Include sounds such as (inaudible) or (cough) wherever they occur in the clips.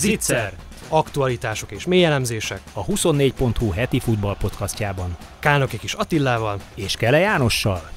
Zicser! Aktualitások és mélyelemzések a 24.hu heti podcastjában. Kálnoki Kis Attillával és Kele Jánossal.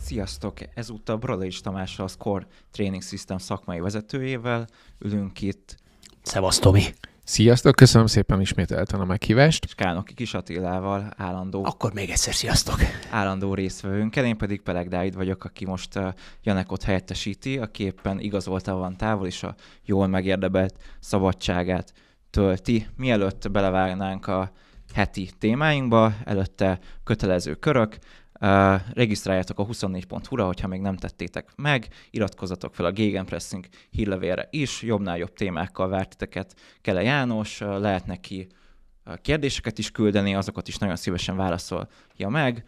Sziasztok! Ezúttal Bradais Tamással, a Score Training System szakmai vezetőjével ülünk itt. Szevasz, Tomi! Sziasztok, köszönöm szépen ismételten a meghívást. És Kálnoki Kis Attilával állandó... Akkor még egyszer sziasztok! Állandó résztvevőnkkel, én pedig Peleg Dávid vagyok, aki most Janekot helyettesíti, aki éppen igazolta van távol, és a jól megérdebelt szabadságát tölti. Mielőtt belevágnánk a heti témáinkba, előtte kötelező körök, regisztráljátok a 24.hu-ra, hogyha még nem tettétek meg, iratkozzatok fel a Gegenpressing hírlevélre is, jobbnál jobb témákkal vártiteket Kele János, lehet neki kérdéseket is küldeni, azokat is nagyon szívesen válaszolja meg,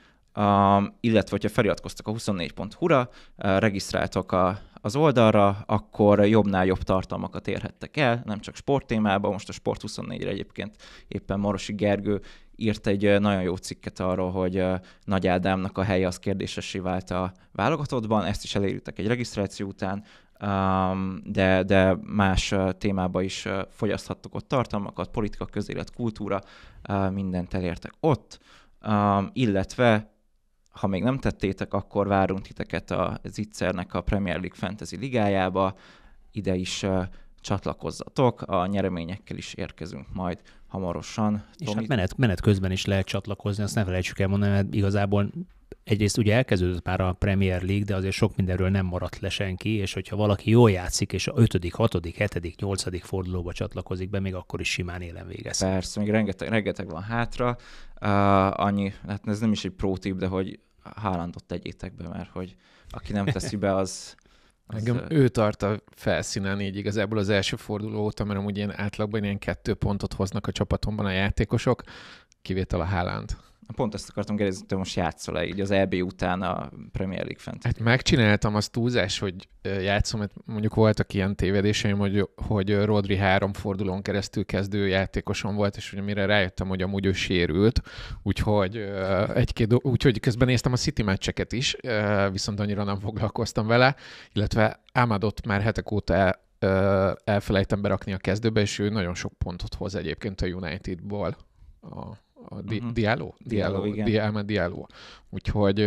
illetve hogyha feliratkoztak a 24.hu-ra, regisztráltok a az oldalra, akkor jobbnál jobb tartalmakat érhettek el, nem csak sporttémában, most a Sport24-re egyébként éppen Marosi Gergő írt egy nagyon jó cikket arról, hogy Nagy Ádámnak a helye az kérdésesé vált a válogatottban, ezt is elérjük egy regisztráció után, de, de más témába is fogyaszthattok ott tartalmakat, politika, közélet, kultúra, mindent elértek ott, illetve ha még nem tettétek, akkor várunk titeket a Zitzernek a Premier League Fantasy ligájába. Ide is csatlakozzatok, a nyereményekkel is érkezünk majd hamarosan. Tomi... És hát menet, menet közben is lehet csatlakozni, azt ne felejtsük el mondani, mert igazából egyrészt ugye elkezdődött már a Premier League, de azért sok mindenről nem maradt le senki, és hogyha valaki jól játszik, és a 5., 6., 7., 8. fordulóba csatlakozik be, még akkor is simán élen végez. Persze, még rengeteg, rengeteg van hátra. Uh, annyi, hát ez nem is egy pró tip, de hogy Hálandot tegyétek be, mert hogy aki nem teszi be, az... az Engem ő tart a felszínen így igazából az első forduló óta, mert amúgy ilyen átlagban ilyen kettő pontot hoznak a csapatomban a játékosok, kivétel a Háland. Pont ezt akartam kérdezni, hogy most játszol-e így az EB után a Premier League fent? Hát megcsináltam azt túlzás, hogy játszom, mert mondjuk voltak ilyen tévedéseim, hogy, hogy Rodri három fordulón keresztül kezdő játékosom volt, és ugye mire rájöttem, hogy amúgy ő sérült, úgyhogy, egy-két, úgyhogy közben néztem a City meccseket is, viszont annyira nem foglalkoztam vele, illetve Ámadott már hetek óta elfelejtem berakni a kezdőbe, és ő nagyon sok pontot hoz egyébként a Unitedból a a Di- uh-huh. Mhm. Diallo? Diallo, Diallo, Diallo, Diallo. Úgyhogy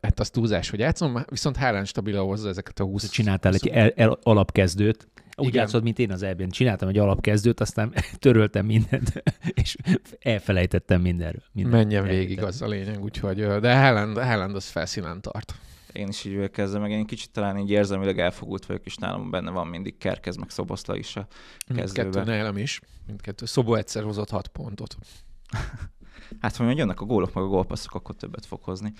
hát az túlzás, hogy játszom, viszont hálán stabilan hozza ezeket a 20 Csináltál 20... egy el, el, alapkezdőt, úgy Igen. játszott, mint én az elbén. Csináltam egy alapkezdőt, aztán (laughs) töröltem mindent, (laughs) és elfelejtettem mindenről. Mindent. Menjen végig, az a lényeg, úgyhogy, de Helland az felszínen tart. Én is így kezdem, meg én kicsit talán így érzelmileg elfogult vagyok, és nálam benne van mindig Kerkez, meg Szoboszla is a kezdőben. Mindkettő nálam is, mindkettő. Szobó egyszer hozott hat pontot hát, ha majd jönnek a gólok, meg a gólpasszok, akkor többet fog hozni.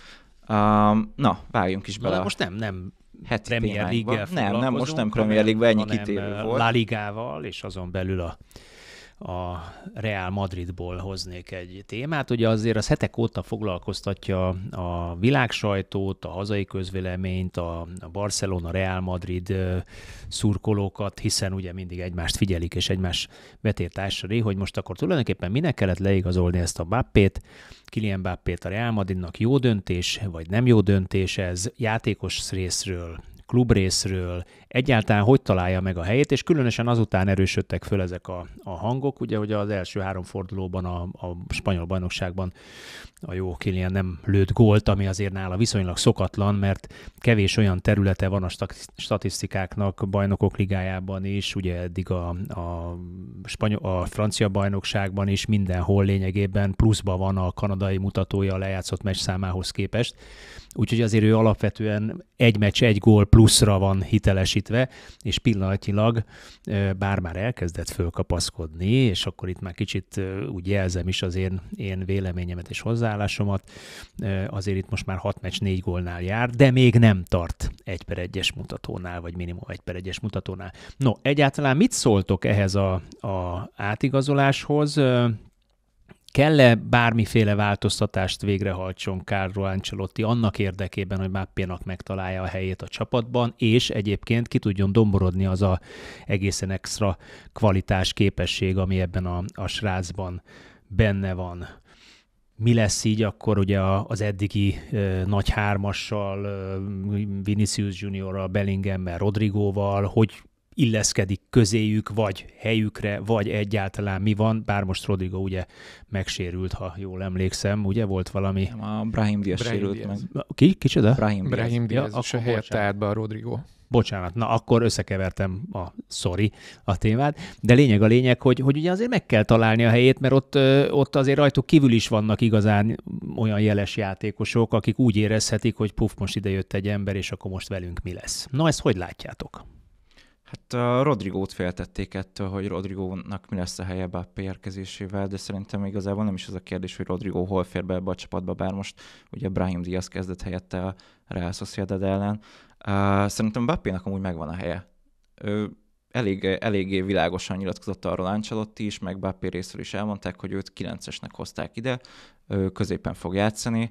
Um, na, vágjunk is bele. Na, hát most nem, nem heti Premier league Nem, nem, most nem Premier League-ben ennyi kitérő eh, volt. La Ligával, és azon belül a a Real Madridból hoznék egy témát. Ugye azért az hetek óta foglalkoztatja a világsajtót, a hazai közvéleményt, a Barcelona, Real Madrid szurkolókat, hiszen ugye mindig egymást figyelik és egymás vetértársai, hogy most akkor tulajdonképpen minek kellett leigazolni ezt a Bappét, Kilian Bappét a Real Madridnak jó döntés, vagy nem jó döntés ez játékos részről, klub részről, egyáltalán hogy találja meg a helyét, és különösen azután erősödtek föl ezek a, a hangok, ugye, hogy az első három fordulóban a, a spanyol bajnokságban a jó Kilian nem lőtt gólt, ami azért nála viszonylag szokatlan, mert kevés olyan területe van a statisztikáknak bajnokok ligájában is, ugye eddig a, a, spanyol, a francia bajnokságban is mindenhol lényegében pluszba van a kanadai mutatója a lejátszott meccs számához képest, úgyhogy azért ő alapvetően egy meccs, egy gól pluszra van hitelesítve, és pillanatilag bár már elkezdett fölkapaszkodni, és akkor itt már kicsit úgy jelzem is az én, én véleményemet is hozzá, hozzáállásomat. Azért itt most már 6 meccs 4 gólnál jár, de még nem tart 1 per 1-es mutatónál, vagy minimum 1 per 1-es mutatónál. No, egyáltalán mit szóltok ehhez a, a átigazoláshoz? kell-e bármiféle változtatást végrehajtson Carlo Ancelotti annak érdekében, hogy Mappénak megtalálja a helyét a csapatban, és egyébként ki tudjon domborodni az a egészen extra kvalitás képesség, ami ebben a, a srácban benne van mi lesz így akkor ugye az eddigi nagy hármassal, Vinicius Juniorral, Bellingemmel, Rodrigóval, hogy illeszkedik közéjük, vagy helyükre, vagy egyáltalán mi van, bár most Rodrigo ugye megsérült, ha jól emlékszem, ugye volt valami... Nem, a Brahim Diaz sérült Diaz. meg. Ki? Kicsoda? Brahim Diaz. Brahim Diaz, ja, a helyett állt be a Rodrigo. Bocsánat, na akkor összekevertem a sorry a témát, de lényeg a lényeg, hogy, hogy ugye azért meg kell találni a helyét, mert ott, ott azért rajtuk kívül is vannak igazán olyan jeles játékosok, akik úgy érezhetik, hogy puff, most ide jött egy ember, és akkor most velünk mi lesz. Na ezt hogy látjátok? Hát a Rodrigót féltették ettől, hogy Rodrigónak mi lesz a helye a érkezésével, de szerintem igazából nem is az a kérdés, hogy Rodrigó hol fér be ebbe a csapatba, bár most ugye Brahim Diaz kezdett helyette a Real Sociedad ellen. Uh, szerintem Bappénak amúgy megvan a helye. Ő elég, eléggé világosan nyilatkozott arról Ancelotti is, meg Bappé részről is elmondták, hogy őt 9-esnek hozták ide, középen fog játszani.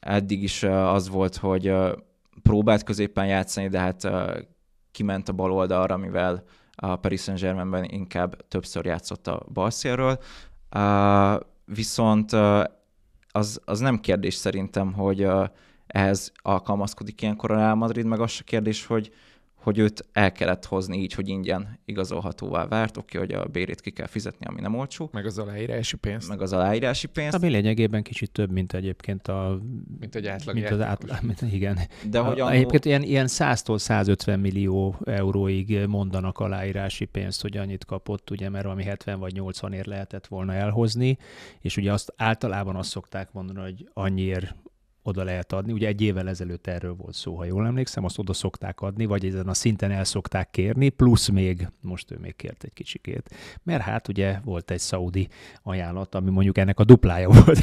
Eddig is az volt, hogy próbált középen játszani, de hát kiment a bal oldalra, mivel a Paris Saint-Germainben inkább többször játszott a balszélről. Viszont az, az nem kérdés szerintem, hogy ehhez alkalmazkodik ilyenkor a Real Madrid, meg az a kérdés, hogy, hogy őt el kellett hozni így, hogy ingyen igazolhatóvá várt, oké, hogy a bérét ki kell fizetni, ami nem olcsó. Meg az aláírási pénzt. Meg az aláírási pénzt. Ami lényegében kicsit több, mint egyébként a... Mint egy átlag mint az átla, (laughs) mint, Igen. De a, hogy a, annó... Egyébként ilyen, ilyen 100-tól 150 millió euróig mondanak aláírási pénzt, hogy annyit kapott, ugye, mert ami 70 vagy 80 ér lehetett volna elhozni, és ugye azt általában azt szokták mondani, hogy annyiért oda lehet adni. Ugye egy évvel ezelőtt erről volt szó, ha jól emlékszem, azt oda szokták adni, vagy ezen a szinten el szokták kérni, plusz még, most ő még kért egy kicsikét. Mert hát ugye volt egy szaudi ajánlat, ami mondjuk ennek a duplája (laughs) volt,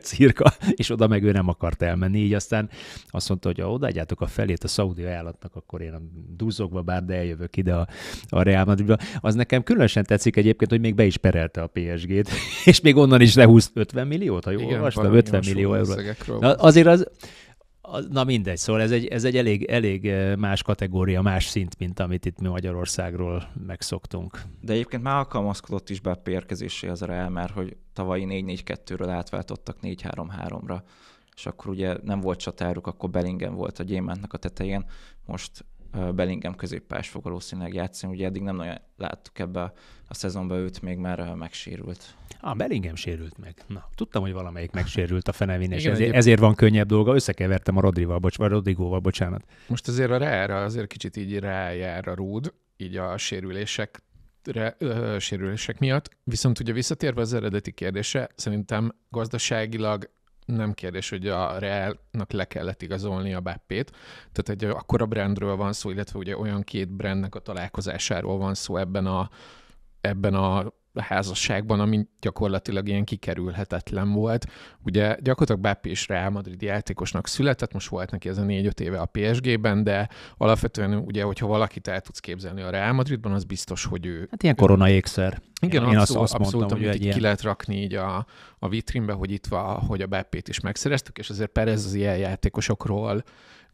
cirka, és oda meg ő nem akart elmenni, így aztán azt mondta, hogy ha odaadjátok a felét a szaudi ajánlatnak, akkor én a dúzogva bár, de eljövök ide a, a Real Madridba. Az nekem különösen tetszik egyébként, hogy még be is perelte a PSG-t, (laughs) és még onnan is lehúzt 50 milliót, ha jól olvastam, 50 millió eurót. Az azért az, az, na mindegy, szóval ez egy, ez egy elég, elég más kategória, más szint, mint amit itt mi Magyarországról megszoktunk. De egyébként már alkalmazkodott is Bappé érkezéséhez a Real, mert hogy tavalyi 4-4-2-ről átváltottak 4-3-3-ra, és akkor ugye nem volt csatáruk, akkor Bellingen volt a gyémántnak a tetején, most Bellingham középpás fog valószínűleg játszani, ugye eddig nem nagyon láttuk ebbe a szezonban őt még már megsérült. A Bellingham sérült meg. Na, tudtam, hogy valamelyik megsérült a Fenevin, és ezért, ezért, van könnyebb dolga. Összekevertem a Rodrival, bocs, vagy Rodrigóval, bocsánat. Most azért a rára, azért kicsit így rájár a rúd, így a sérülések re, ö, sérülések miatt. Viszont ugye visszatérve az eredeti kérdése, szerintem gazdaságilag nem kérdés, hogy a Realnak le kellett igazolni a Beppét. Tehát egy akkora brandről van szó, illetve ugye olyan két brandnek a találkozásáról van szó ebben a, ebben a házasságban, ami gyakorlatilag ilyen kikerülhetetlen volt. Ugye gyakorlatilag bápi is Real Madrid játékosnak született, most volt neki ez a 4-5 éve a PSG-ben, de alapvetően ugye, hogyha valakit el tudsz képzelni a Real Madridban, az biztos, hogy ő... Hát ilyen korona ékszer. Igen, én, abszol, azt, abszolút, mondtam, amit hogy ilyen... ki lehet rakni így a, a vitrínbe, hogy itt van, hogy a Beppét is megszereztük, és azért Perez az ilyen játékosokról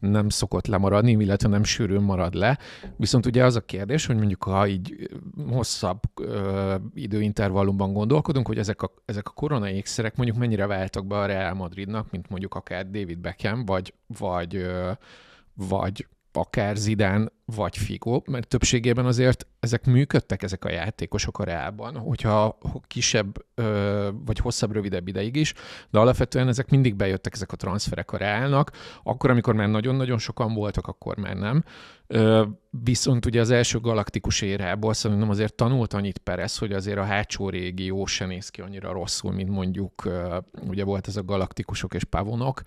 nem szokott lemaradni, illetve nem sűrűn marad le. Viszont ugye az a kérdés, hogy mondjuk ha így hosszabb ö, időintervallumban gondolkodunk, hogy ezek a, ezek a korona ékszerek mondjuk mennyire váltak be a Real Madridnak, mint mondjuk akár David Beckham, vagy, vagy, ö, vagy akár Zidán vagy Figo, mert többségében azért ezek működtek, ezek a játékosok a reában, hogyha kisebb vagy hosszabb, rövidebb ideig is, de alapvetően ezek mindig bejöttek, ezek a transferek a reálnak, akkor, amikor már nagyon-nagyon sokan voltak, akkor már nem. Viszont ugye az első galaktikus érából szerintem azért tanult annyit Perez, hogy azért a hátsó régió se néz ki annyira rosszul, mint mondjuk ugye volt ez a galaktikusok és pavonok,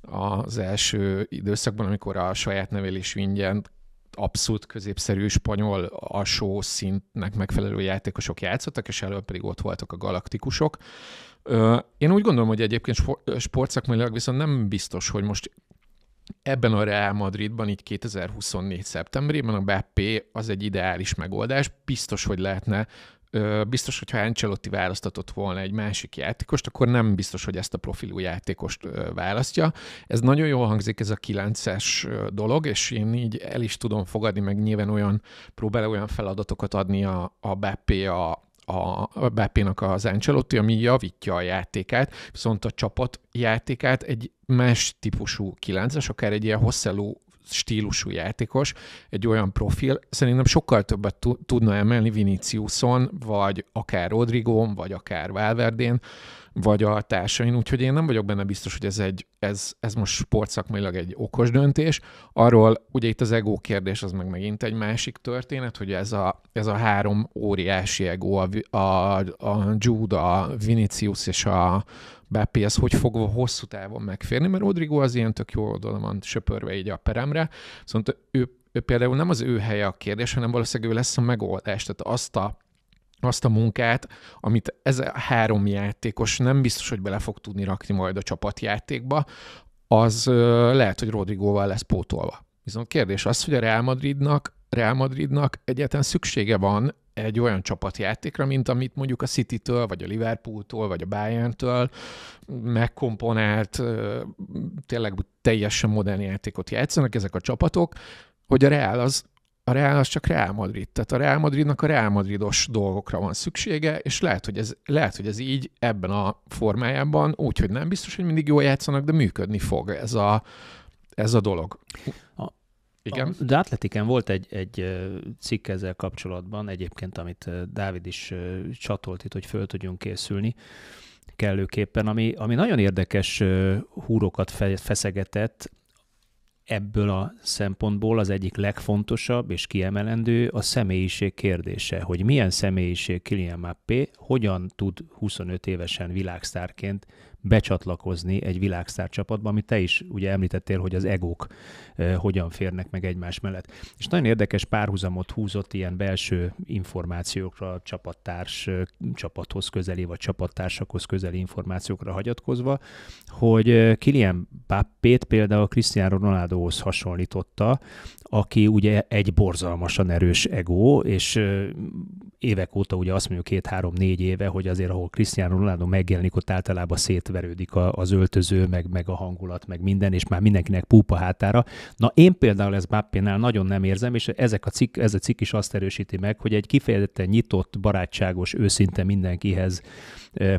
az első időszakban, amikor a saját nevelés ingyen abszolút középszerű spanyol alsó szintnek megfelelő játékosok játszottak, és előbb pedig ott voltak a galaktikusok. Én úgy gondolom, hogy egyébként sportszakmailag viszont nem biztos, hogy most ebben a Real Madridban, így 2024. szeptemberében a BP az egy ideális megoldás. Biztos, hogy lehetne biztos, hogyha Ancelotti választatott volna egy másik játékost, akkor nem biztos, hogy ezt a profilú játékost választja. Ez nagyon jól hangzik, ez a 9-es dolog, és én így el is tudom fogadni, meg nyilván olyan, próbál olyan feladatokat adni a, a Bappé, a, a Bepénak az Ancelotti, ami javítja a játékát, viszont a csapat játékát egy más típusú kilences, akár egy ilyen hosszeló stílusú játékos, egy olyan profil, szerintem sokkal többet t- tudna emelni Viniciuson, vagy akár Rodrigón, vagy akár Valverdén, vagy a társain, úgyhogy én nem vagyok benne biztos, hogy ez, egy, ez, ez most sportszakmailag egy okos döntés. Arról ugye itt az ego kérdés az meg megint egy másik történet, hogy ez a, ez a három óriási ego, a, a, a Jude, a Vinicius és a, Bappé ez hogy fogva hosszú távon megférni, mert Rodrigo az ilyen tök jó oldalon van söpörve így a peremre, szóval ő, ő például nem az ő helye a kérdés, hanem valószínűleg ő lesz a megoldás, tehát azt a azt a munkát, amit ez a három játékos nem biztos, hogy bele fog tudni rakni majd a csapatjátékba, az lehet, hogy Rodrigóval lesz pótolva. Viszont kérdés az, hogy a Real Madridnak Real Madridnak egyetlen szüksége van egy olyan csapatjátékra, mint amit mondjuk a City-től, vagy a Liverpool-tól, vagy a Bayern-től megkomponált, tényleg teljesen modern játékot játszanak ezek a csapatok, hogy a Real az, a Real az csak Real Madrid. Tehát a Real Madridnak a Real Madridos dolgokra van szüksége, és lehet, hogy ez, lehet, hogy ez így ebben a formájában, úgyhogy nem biztos, hogy mindig jól játszanak, de működni fog ez a, ez a dolog. Igen. A, de Atletiken volt egy, egy cikk ezzel kapcsolatban, egyébként, amit Dávid is csatolt itt, hogy föl tudjunk készülni kellőképpen, ami, ami nagyon érdekes húrokat feszegetett, ebből a szempontból az egyik legfontosabb és kiemelendő a személyiség kérdése, hogy milyen személyiség Kylian Mappé, hogyan tud 25 évesen világsztárként becsatlakozni egy világsztár csapatba, amit te is ugye említettél, hogy az egók e, hogyan férnek meg egymás mellett. És nagyon érdekes párhuzamot húzott ilyen belső információkra, csapattárs, csapathoz közeli, vagy csapattársakhoz közeli információkra hagyatkozva, hogy Kilian Pappét például Cristiano Ronaldohoz hasonlította, aki ugye egy borzalmasan erős egó, és évek óta ugye azt mondjuk két-három-négy éve, hogy azért ahol Cristiano Ronaldo megjelenik, ott általában szét átverődik a, az öltöző, meg, meg a hangulat, meg minden, és már mindenkinek púpa hátára. Na én például ezt Bappénál nagyon nem érzem, és ezek a cikk, ez a cikk is azt erősíti meg, hogy egy kifejezetten nyitott, barátságos, őszinte mindenkihez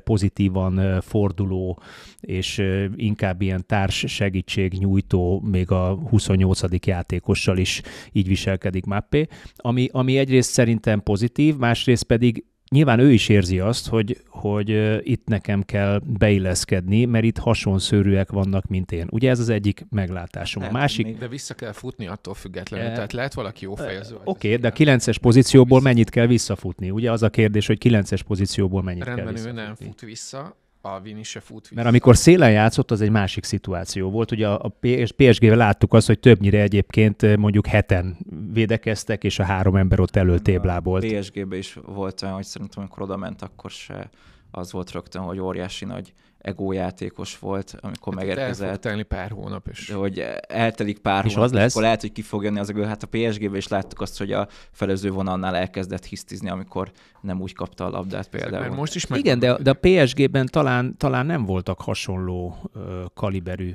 pozitívan forduló, és inkább ilyen társ segítség nyújtó, még a 28. játékossal is így viselkedik Mappé, ami, ami egyrészt szerintem pozitív, másrészt pedig nyilván ő is érzi azt, hogy, hogy itt nekem kell beilleszkedni, mert itt hasonszörűek vannak, mint én. Ugye ez az egyik meglátásom. Nem, a másik... Még... De vissza kell futni attól függetlenül, e... tehát lehet valaki jó e- fejező. Oké, okay, de a kilences pozícióból mennyit kell visszafutni? Ugye az a kérdés, hogy kilences pozícióból mennyit Rendben, kell visszafutni. ő nem fut vissza, a Vini se fut vissza. Mert amikor szélen játszott, az egy másik szituáció volt. Ugye a PSG-vel láttuk azt, hogy többnyire egyébként eh, mondjuk heten védekeztek, és a három ember ott előtt előtéblábolt. A PSG-ben is volt olyan, hogy szerintem amikor oda ment, akkor se az volt rögtön, hogy óriási nagy egójátékos volt, amikor hát megérkezett. El pár hónap is. De hogy eltelik pár és hónap, az lesz. És akkor lehet, hogy ki fog jönni az egő. Hát a PSG-ben is láttuk azt, hogy a felező vonalnál elkezdett hisztizni, amikor nem úgy kapta a labdát például. Ezek, most is meg... Igen, de, de a PSG-ben talán, talán nem voltak hasonló ö, kaliberű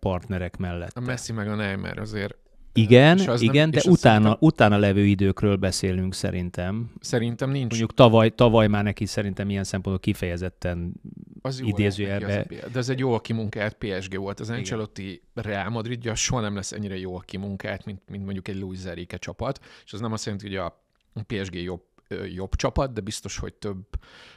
partnerek mellett. A Messi meg a Neymar azért igen, és az igen, nem, de és utána, szerintem... utána levő időkről beszélünk szerintem. Szerintem nincs. Mondjuk tavaly, tavaly már neki szerintem ilyen szempontból kifejezetten az idézőjelbe. Az, de ez egy jó kimunkált PSG volt. Az Ancelotti Real Madridja soha nem lesz ennyire jó kimunkált, mint, mint mondjuk egy Luis Zerike csapat, és az nem azt jelenti, hogy a PSG jobb jobb csapat, de biztos, hogy több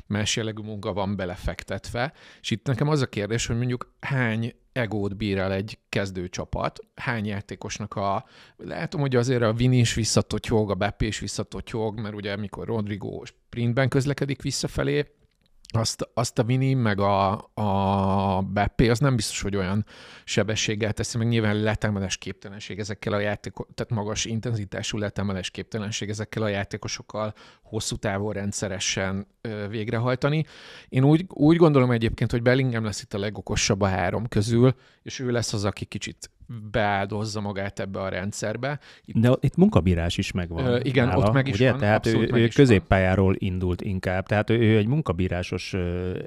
más jellegű munka van belefektetve. És itt nekem az a kérdés, hogy mondjuk hány egót bír el egy kezdőcsapat, hány játékosnak a... Látom, hogy azért a Vini is visszatotyog, jog, a Beppe is visszatotyog, jog, mert ugye mikor Rodrigo sprintben közlekedik visszafelé, azt, azt a mini, meg a, a Beppé, az nem biztos, hogy olyan sebességgel teszi, meg nyilván letemelés képtelenség ezekkel a játékokkal, tehát magas intenzitású letemelés képtelenség ezekkel a játékosokkal hosszú távon rendszeresen ö, végrehajtani. Én úgy, úgy gondolom egyébként, hogy Bellingham lesz itt a legokosabb a három közül, és ő lesz az, aki kicsit beáldozza magát ebbe a rendszerbe. Itt, De itt munkabírás is megvan. Ö, igen, nála, ott meg is ugye? van. Tehát ő, ő középpályáról van. indult inkább, tehát ő, ő egy munkabírásos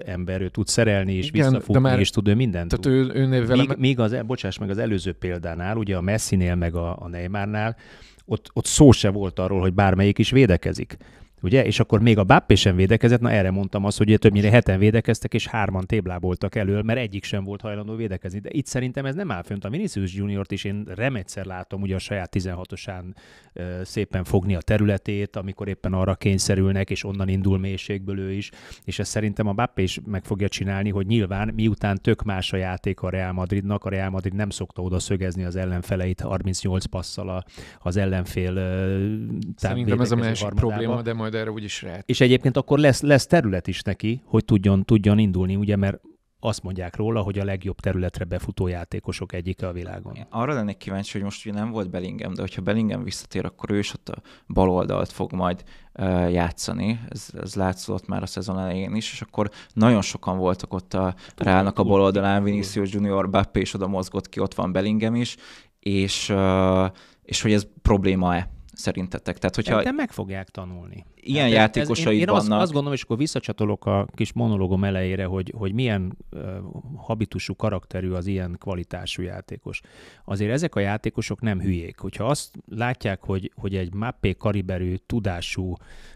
ember, ő tud szerelni és igen, visszafogni, már, és tud ő mindent. Tehát ő, ő míg, vele... míg az, bocsáss meg, az előző példánál, ugye a Messinél meg a, a Neymarnál, ott, ott szó se volt arról, hogy bármelyik is védekezik. Ugye? És akkor még a Bappé sem védekezett, na erre mondtam azt, hogy ugye többnyire heten védekeztek, és hárman tébláboltak elől, mert egyik sem volt hajlandó védekezni. De itt szerintem ez nem áll fönt. A Vinicius junior is én remegyszer látom ugye a saját 16-osán ö, szépen fogni a területét, amikor éppen arra kényszerülnek, és onnan indul mélységből ő is. És ezt szerintem a Bappé is meg fogja csinálni, hogy nyilván miután tök más a játék a Real Madridnak, a Real Madrid nem szokta oda szögezni az ellenfeleit 38 passzal a, az ellenfél. Szerintem ez a másik probléma, de majd majd erre úgyis lehet. És egyébként akkor lesz, lesz terület is neki, hogy tudjon, tudjon indulni, ugye, mert azt mondják róla, hogy a legjobb területre befutó játékosok egyike a világon. Én arra lennék kíváncsi, hogy most ugye nem volt Belingem, de hogyha Belingem visszatér, akkor ő is ott a bal oldalt fog majd uh, játszani. Ez, ez látszott már a szezon elején is, és akkor nagyon sokan voltak ott a rának a bal oldalán, Vinicius Junior, Bappé is oda mozgott ki, ott van Belingem is, és, uh, és hogy ez probléma-e szerintetek? Tehát, hogyha... De meg fogják tanulni. Ilyen hát játékosai én, én vannak. Én azt, azt gondolom, és akkor visszacsatolok a kis monológom elejére, hogy, hogy milyen uh, habitusú karakterű az ilyen kvalitású játékos. Azért ezek a játékosok nem hülyék. Hogyha azt látják, hogy, hogy egy mappé kariberű, tudású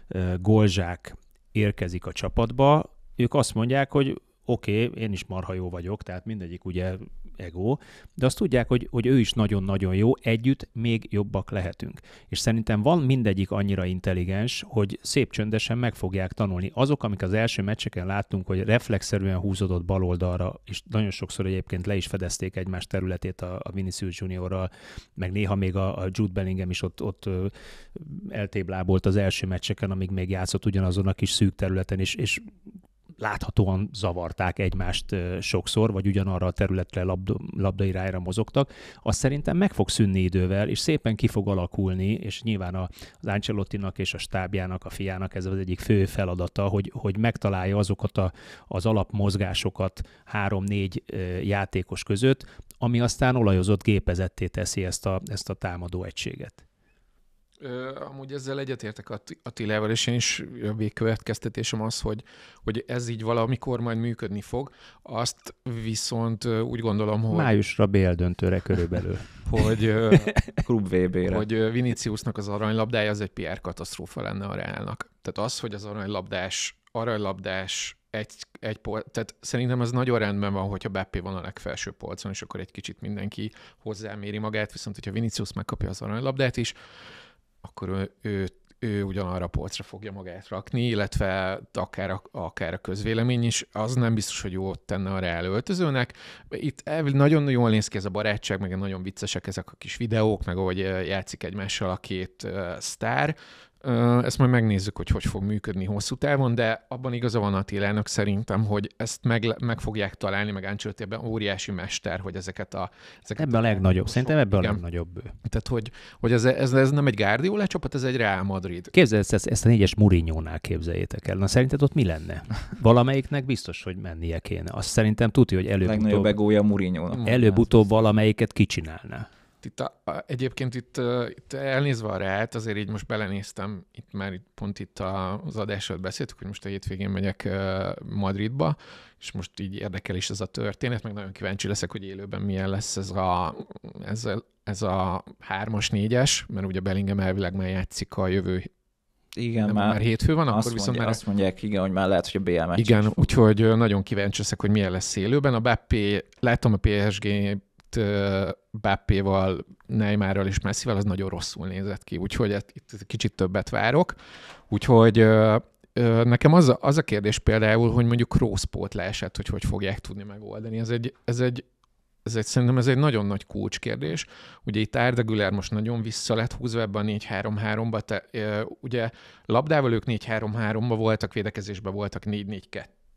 uh, golzsák érkezik a csapatba, ők azt mondják, hogy oké, okay, én is marha jó vagyok, tehát mindegyik ugye ego, de azt tudják, hogy, hogy ő is nagyon-nagyon jó, együtt még jobbak lehetünk. És szerintem van mindegyik annyira intelligens, hogy szép csöndesen meg fogják tanulni. Azok, amik az első meccseken láttunk, hogy reflexzerűen húzódott baloldalra, és nagyon sokszor egyébként le is fedezték egymás területét a, a Vinicius Juniorral, meg néha még a, a Jude Bellingham is ott, ott eltéblábolt az első meccseken, amíg még játszott ugyanazon a kis szűk területen, és, és láthatóan zavarták egymást sokszor, vagy ugyanarra a területre labda, labdairányra mozogtak, az szerintem meg fog szűnni idővel, és szépen ki fog alakulni, és nyilván az Ancelottinak és a stábjának, a fiának ez az egyik fő feladata, hogy, hogy megtalálja azokat a, az alapmozgásokat három-négy játékos között, ami aztán olajozott gépezetté teszi ezt a, ezt a támadó egységet. Ö, amúgy ezzel egyetértek Attilával, és én is a végkövetkeztetésem az, hogy, hogy ez így valamikor majd működni fog. Azt viszont úgy gondolom, hogy... Májusra BL döntőre körülbelül. (laughs) hogy Klub VB-re. Hogy Viniciusnak az aranylabdája az egy PR katasztrófa lenne a Reálnak. Tehát az, hogy az aranylabdás, aranylabdás egy, egy pol, tehát szerintem ez nagyon rendben van, hogyha Beppé van a legfelső polcon, és akkor egy kicsit mindenki hozzáméri magát, viszont hogyha Vinicius megkapja az aranylabdát is, akkor ő, ő, ő ugyanarra a polcra fogja magát rakni, illetve akár a, akár a közvélemény is, az nem biztos, hogy jót tenne a reál öltözőnek. Itt nagyon jól néz ki ez a barátság, meg nagyon viccesek ezek a kis videók, meg ahogy játszik egymással a két sztár, ezt majd megnézzük, hogy hogy fog működni hosszú távon, de abban igaza van Attilának szerintem, hogy ezt meg, meg fogják találni, meg Ancelotti ebben óriási mester, hogy ezeket a... Ezeket ebben a, legnagyobb, szerintem ebben igen. a legnagyobb. Tehát, hogy, hogy ez, ez, ez nem egy Guardiola csapat, ez egy Real Madrid. Képzeld ezt, ezt a négyes Murinyónál képzeljétek el. Na szerinted ott mi lenne? (laughs) Valamelyiknek biztos, hogy mennie kéne. Azt szerintem tudja, hogy előbb-utóbb... Legnagyobb egója Murinyónak. Előbb-utóbb valamelyiket kicsinálná itt a, a, egyébként itt, uh, itt elnézve a rát, azért így most belenéztem, itt már itt, pont itt a, az adásról beszéltük, hogy most a hétvégén megyek uh, Madridba, és most így érdekel is ez a történet, meg nagyon kíváncsi leszek, hogy élőben milyen lesz ez a, ez a, ez a hármas, négyes, mert ugye Bellingham elvileg már játszik a jövő igen, már, már hétfő van, akkor viszont mondja, már... Azt mondják, igen, hogy már lehet, hogy a BL meccs Igen, úgyhogy nagyon kíváncsi leszek, hogy milyen lesz élőben. A Bappé, látom a PSG itt Bappéval, Neymarral és Messivel, az nagyon rosszul nézett ki, úgyhogy et, itt kicsit többet várok. Úgyhogy nekem az a, az a kérdés például, hogy mondjuk Rószpót leesett, hogy hogy fogják tudni megoldani. Ez egy, ez egy ez egy, szerintem ez egy nagyon nagy kulcskérdés. Ugye itt Árda Güler most nagyon vissza lett húzva ebbe a 4-3-3-ba. Te, e, ugye labdával ők 4-3-3-ba voltak, védekezésben voltak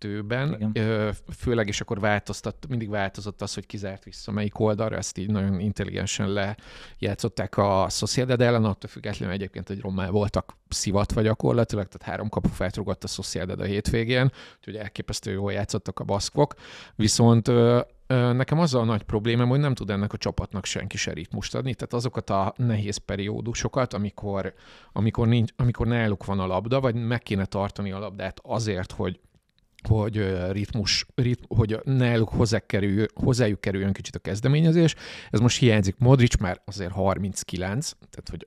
kettőben, Igen. főleg, és akkor változtat, mindig változott az, hogy kizárt vissza melyik oldalra, ezt így nagyon intelligensen lejátszották a Sociedad ellen, attól függetlenül egyébként egy rommel voltak szivatva gyakorlatilag, tehát három kapu feltrugott a Sociedad a hétvégén, úgyhogy elképesztő jól játszottak a baszkok, viszont Nekem az a nagy problémám, hogy nem tud ennek a csapatnak senki se ritmust adni, tehát azokat a nehéz periódusokat, amikor, amikor, nincs, amikor náluk van a labda, vagy meg kéne tartani a labdát azért, hogy hogy ritmus, ritm, hogy ne hozzákerül, hozzájuk kerüljön kicsit a kezdeményezés. Ez most hiányzik. Modric már azért 39, tehát hogy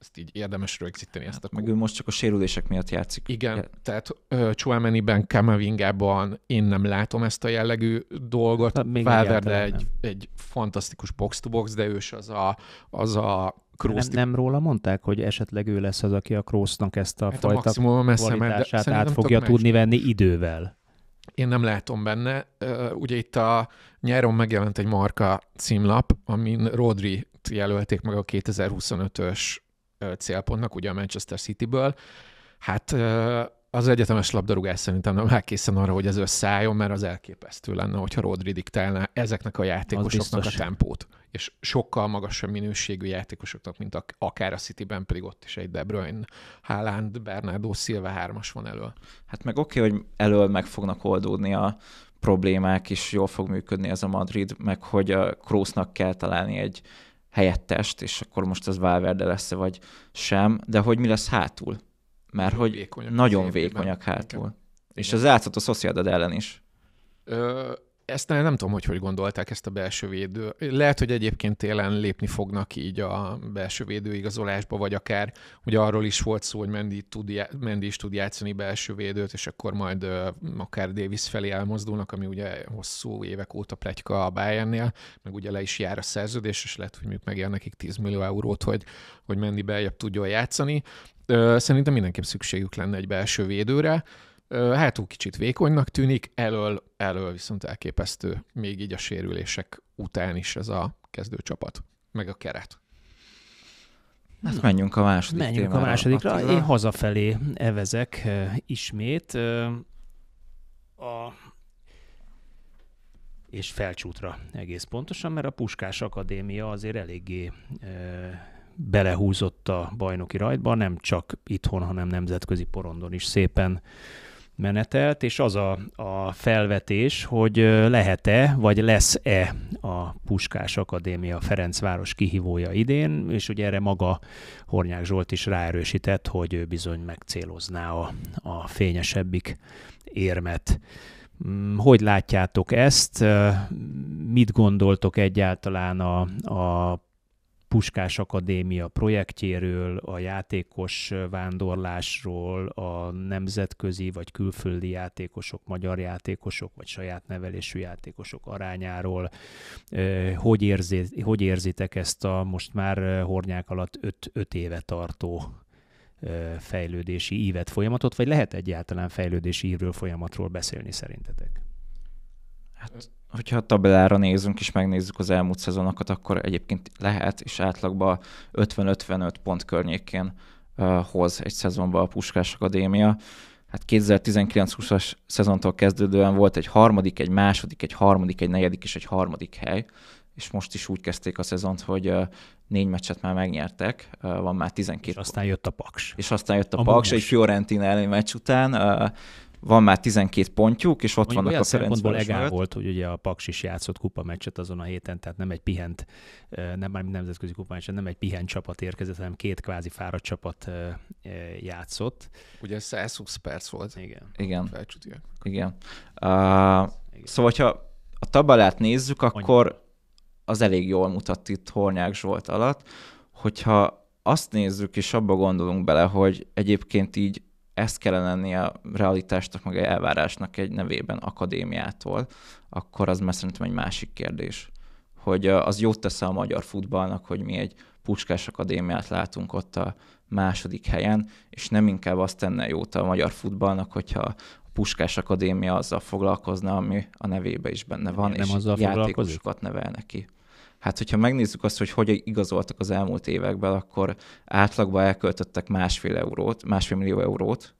ezt így érdemes rögzíteni ezt hát a Meg ő most csak a sérülések miatt játszik. Igen, ja. tehát uh, chouameni Kamavingában én nem látom ezt a jellegű dolgot. Hát, még Valverde egy, egy fantasztikus box-to-box, de ős az a, az a nem, nem róla mondták, hogy esetleg ő lesz az, aki a Krósznak ezt a hát fajta a kvalitását de át fogja tudni venni idővel. Én nem látom benne. Uh, ugye itt a nyáron megjelent egy marka címlap, amin Rodri jelölték meg a 2025-ös célpontnak, ugye a Manchester City-ből, hát az egyetemes labdarúgás szerintem nem elkészen arra, hogy ez összeálljon, mert az elképesztő lenne, hogyha Rodri diktálná ezeknek a játékosoknak a tempót. És sokkal magasabb minőségű játékosoknak, mint a, akár a Cityben, pedig ott is egy De Bruyne, Haaland, Bernardo Silva hármas van elől. Hát meg oké, okay, hogy elől meg fognak oldódni a problémák, és jól fog működni ez a Madrid, meg hogy a Krósznak kell találni egy helyettest, és akkor most az Valverde lesz vagy sem, de hogy mi lesz hátul. Mert hogy vékonyak nagyon vékonyak hátul. Igen. És az látszott a Sociedad ellen is. Ö, ezt nem tudom, hogy hogy gondolták ezt a belső védő. Lehet, hogy egyébként télen lépni fognak így a belső védő igazolásba, vagy akár, ugye arról is volt szó, hogy Mendy, tud, Mendy is tud játszani belső védőt, és akkor majd akár Davis felé elmozdulnak, ami ugye hosszú évek óta pletyka a Bayernnél, meg ugye le is jár a szerződés, és lehet, hogy mondjuk megér nekik 10 millió eurót, hogy, hogy Mendy beljebb tudjon játszani. szerintem mindenképp szükségük lenne egy belső védőre hátul kicsit vékonynak tűnik, elől, elől viszont elképesztő még így a sérülések után is ez a kezdőcsapat, meg a keret. Hát Na, menjünk a második Menjünk témára, a másodikra. Attila. Én hazafelé evezek ismét a és felcsútra egész pontosan, mert a Puskás Akadémia azért eléggé belehúzott a bajnoki rajtba, nem csak itthon, hanem nemzetközi porondon is szépen menetelt, és az a, a felvetés, hogy lehet-e, vagy lesz-e a Puskás Akadémia Ferencváros kihívója idén, és ugye erre maga Hornyák Zsolt is ráerősített, hogy ő bizony megcélozná a, a fényesebbik érmet. Mm, hogy látjátok ezt? Mit gondoltok egyáltalán a, a Puskás Akadémia projektjéről, a játékos vándorlásról, a nemzetközi vagy külföldi játékosok, magyar játékosok vagy saját nevelésű játékosok arányáról. Hogy, érzi, hogy érzitek ezt a most már hornyák alatt 5 éve tartó fejlődési ívet folyamatot, vagy lehet egyáltalán fejlődési ívről folyamatról beszélni szerintetek? Hát hogyha a tabellára nézünk és megnézzük az elmúlt szezonokat, akkor egyébként lehet, és átlagban 50-55 pont környékén uh, hoz egy szezonban a Puskás Akadémia. Hát 2019-20-as szezontól kezdődően volt egy harmadik, egy második, egy harmadik, egy negyedik és egy harmadik hely, és most is úgy kezdték a szezont, hogy uh, négy meccset már megnyertek, van már 12. És aztán jött a Paks. És aztán jött a, a Paks, egy Fiorentina elleni meccs után van már 12 pontjuk, és ott Mondjuk vannak a szempontból egál mögött. volt, hogy ugye a Paks is játszott kupameccset azon a héten, tehát nem egy pihent, nem már nemzetközi meccset, nem egy pihent csapat érkezett, hanem két kvázi fáradt csapat játszott. Ugye 120 perc volt. Igen. Igen. Igen. Uh, Igen. Szóval, hogyha a tabalát nézzük, akkor Annyi. az elég jól mutat itt Hornyák Zsolt alatt, hogyha azt nézzük és abba gondolunk bele, hogy egyébként így ezt kellene lenni a realitásnak, meg a elvárásnak egy nevében akadémiától, akkor az már szerintem egy másik kérdés. Hogy az jót tesz a magyar futballnak, hogy mi egy Puskás Akadémiát látunk ott a második helyen, és nem inkább azt tenne jót a magyar futballnak, hogyha a Puskás Akadémia azzal foglalkozna, ami a nevébe is benne van, nem és azzal játékosokat nevel neki hát hogyha megnézzük azt, hogy hogy igazoltak az elmúlt években, akkor átlagban elköltöttek másfél eurót, másfél millió eurót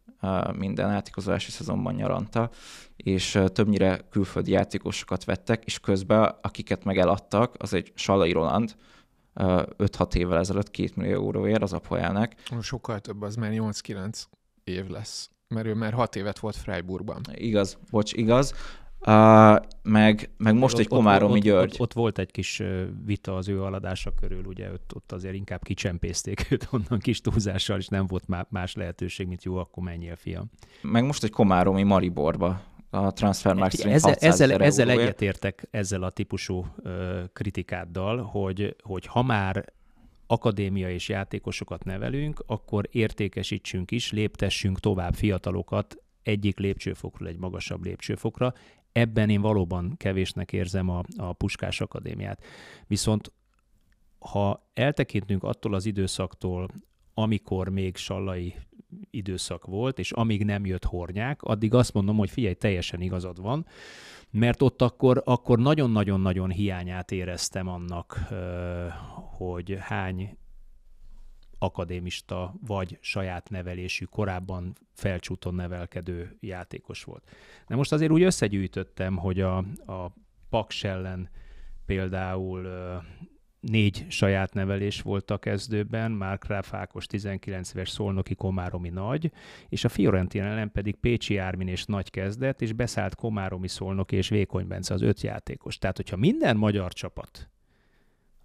minden átigazolási szezonban nyaranta, és többnyire külföldi játékosokat vettek, és közben akiket meg eladtak, az egy Salai Roland, 5-6 évvel ezelőtt 2 millió euróért az apujának. Sokkal több, az már 8-9 év lesz mert ő már hat évet volt Freiburgban. Igaz, bocs, igaz. Uh, meg, meg most ott, egy Komáromi ott, György. Ott, ott, ott volt egy kis vita az ő aladása körül, ugye ott, ott azért inkább kicsempészték őt onnan kis túlzással, és nem volt más lehetőség, mint jó, akkor menjél, fiam. Meg most egy Komáromi Mariborba a transfermarkt szerint ezzel, ezzel, ezzel egyetértek ezzel a típusú ö, kritikáddal, hogy, hogy ha már akadémia és játékosokat nevelünk, akkor értékesítsünk is, léptessünk tovább fiatalokat egyik lépcsőfokról egy magasabb lépcsőfokra ebben én valóban kevésnek érzem a, a Puskás Akadémiát. Viszont ha eltekintünk attól az időszaktól, amikor még Sallai időszak volt, és amíg nem jött hornyák, addig azt mondom, hogy figyelj, teljesen igazad van, mert ott akkor, akkor nagyon-nagyon-nagyon hiányát éreztem annak, hogy hány akadémista vagy saját nevelésű, korábban felcsúton nevelkedő játékos volt. De most azért úgy összegyűjtöttem, hogy a, a Paks ellen például négy saját nevelés volt a kezdőben, Márk Ráfákos 19 éves szolnoki komáromi nagy, és a Fiorentina ellen pedig Pécsi Ármin és nagy kezdett, és beszállt komáromi szolnoki és Vékony Bence az öt játékos. Tehát, hogyha minden magyar csapat,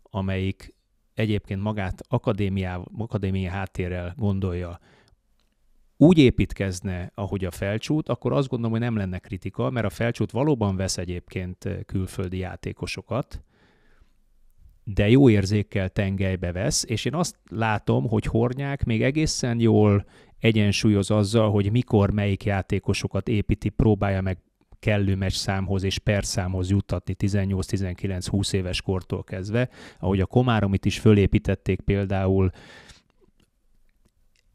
amelyik egyébként magát akadémiá, akadémia háttérrel gondolja, úgy építkezne, ahogy a felcsút, akkor azt gondolom, hogy nem lenne kritika, mert a felcsút valóban vesz egyébként eh, külföldi játékosokat, de jó érzékkel tengelybe vesz, és én azt látom, hogy Hornyák még egészen jól egyensúlyoz azzal, hogy mikor melyik játékosokat építi, próbálja meg kellő meccsszámhoz és perszámhoz juttatni 18-19-20 éves kortól kezdve, ahogy a Komáromit is fölépítették például,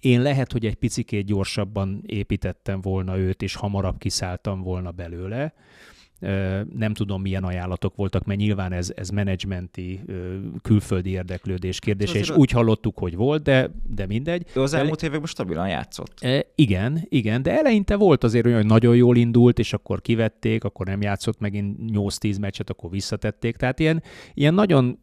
én lehet, hogy egy picikét gyorsabban építettem volna őt, és hamarabb kiszálltam volna belőle, nem tudom milyen ajánlatok voltak, mert nyilván ez, ez menedzsmenti külföldi érdeklődés kérdése, szóval és úgy hallottuk, hogy volt, de, de mindegy. De az elmúlt években stabilan játszott. E, igen, igen, de eleinte volt azért olyan, hogy nagyon jól indult, és akkor kivették, akkor nem játszott megint 8-10 meccset, akkor visszatették, tehát ilyen, ilyen nagyon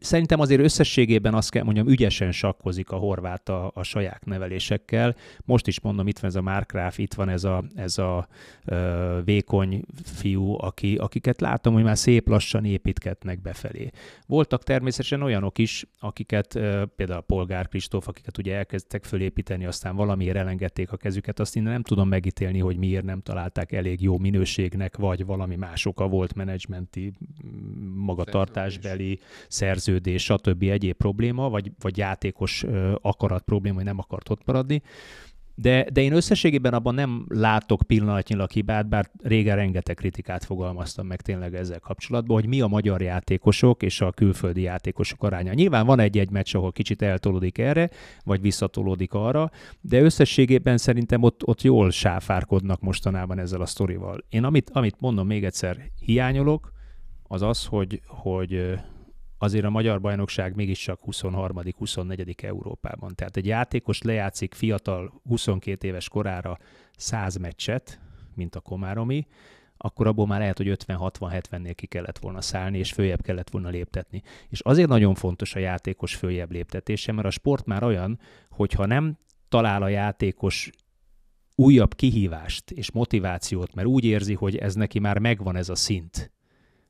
szerintem azért összességében azt kell mondjam, ügyesen sakkozik a horvát a, a saját nevelésekkel. Most is mondom, itt van ez a Markgraf, itt van ez a, ez a ö, vékony fiú, aki, akiket látom, hogy már szép lassan építgetnek befelé. Voltak természetesen olyanok is, akiket ö, például a Polgár Kristóf, akiket ugye elkezdtek fölépíteni, aztán valamiért elengedték a kezüket, azt én nem tudom megítélni, hogy miért nem találták elég jó minőségnek, vagy valami más oka volt menedzsmenti, magatartásbeli, szervezés szerződés, stb. egyéb probléma, vagy, vagy játékos akarat probléma, hogy nem akart ott maradni. De, de én összességében abban nem látok pillanatnyilag hibát, bár régen rengeteg kritikát fogalmaztam meg tényleg ezzel kapcsolatban, hogy mi a magyar játékosok és a külföldi játékosok aránya. Nyilván van egy-egy meccs, ahol kicsit eltolódik erre, vagy visszatolódik arra, de összességében szerintem ott, ott jól sáfárkodnak mostanában ezzel a sztorival. Én amit, amit mondom még egyszer, hiányolok, az az, hogy, hogy azért a magyar bajnokság mégiscsak 23.-24. Európában. Tehát egy játékos lejátszik fiatal 22 éves korára 100 meccset, mint a Komáromi, akkor abból már lehet, hogy 50-60-70-nél ki kellett volna szállni, és följebb kellett volna léptetni. És azért nagyon fontos a játékos följebb léptetése, mert a sport már olyan, hogyha nem talál a játékos újabb kihívást és motivációt, mert úgy érzi, hogy ez neki már megvan ez a szint,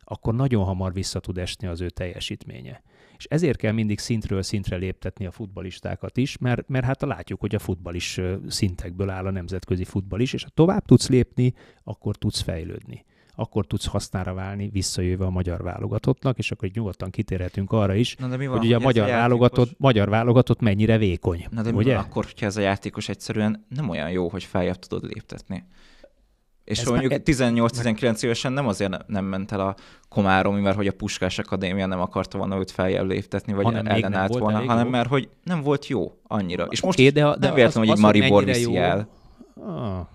akkor nagyon hamar vissza tud esni az ő teljesítménye. És ezért kell mindig szintről szintre léptetni a futbalistákat is, mert, mert hát látjuk, hogy a futball is szintekből áll a nemzetközi futball is, és ha tovább tudsz lépni, akkor tudsz fejlődni akkor tudsz hasznára válni visszajöve a magyar válogatottnak, és akkor nyugodtan kitérhetünk arra is, Na de mi van, hogy ugye a magyar, játékos... válogatott, magyar válogatott mennyire vékony. Na de ugye? mi ugye? van akkor, hogyha ez a játékos egyszerűen nem olyan jó, hogy feljebb tudod léptetni. És ez mondjuk 18-19 évesen nem azért nem ment el a Komáromi, mert hogy a Puskás Akadémia nem akarta volna őt feljebb léptetni, vagy hanem ellenállt nem volna, hanem mert hogy nem volt jó annyira. És most okay, de, a, de nem véletlenül, hogy egy Maribor viszi jó. el. Ah.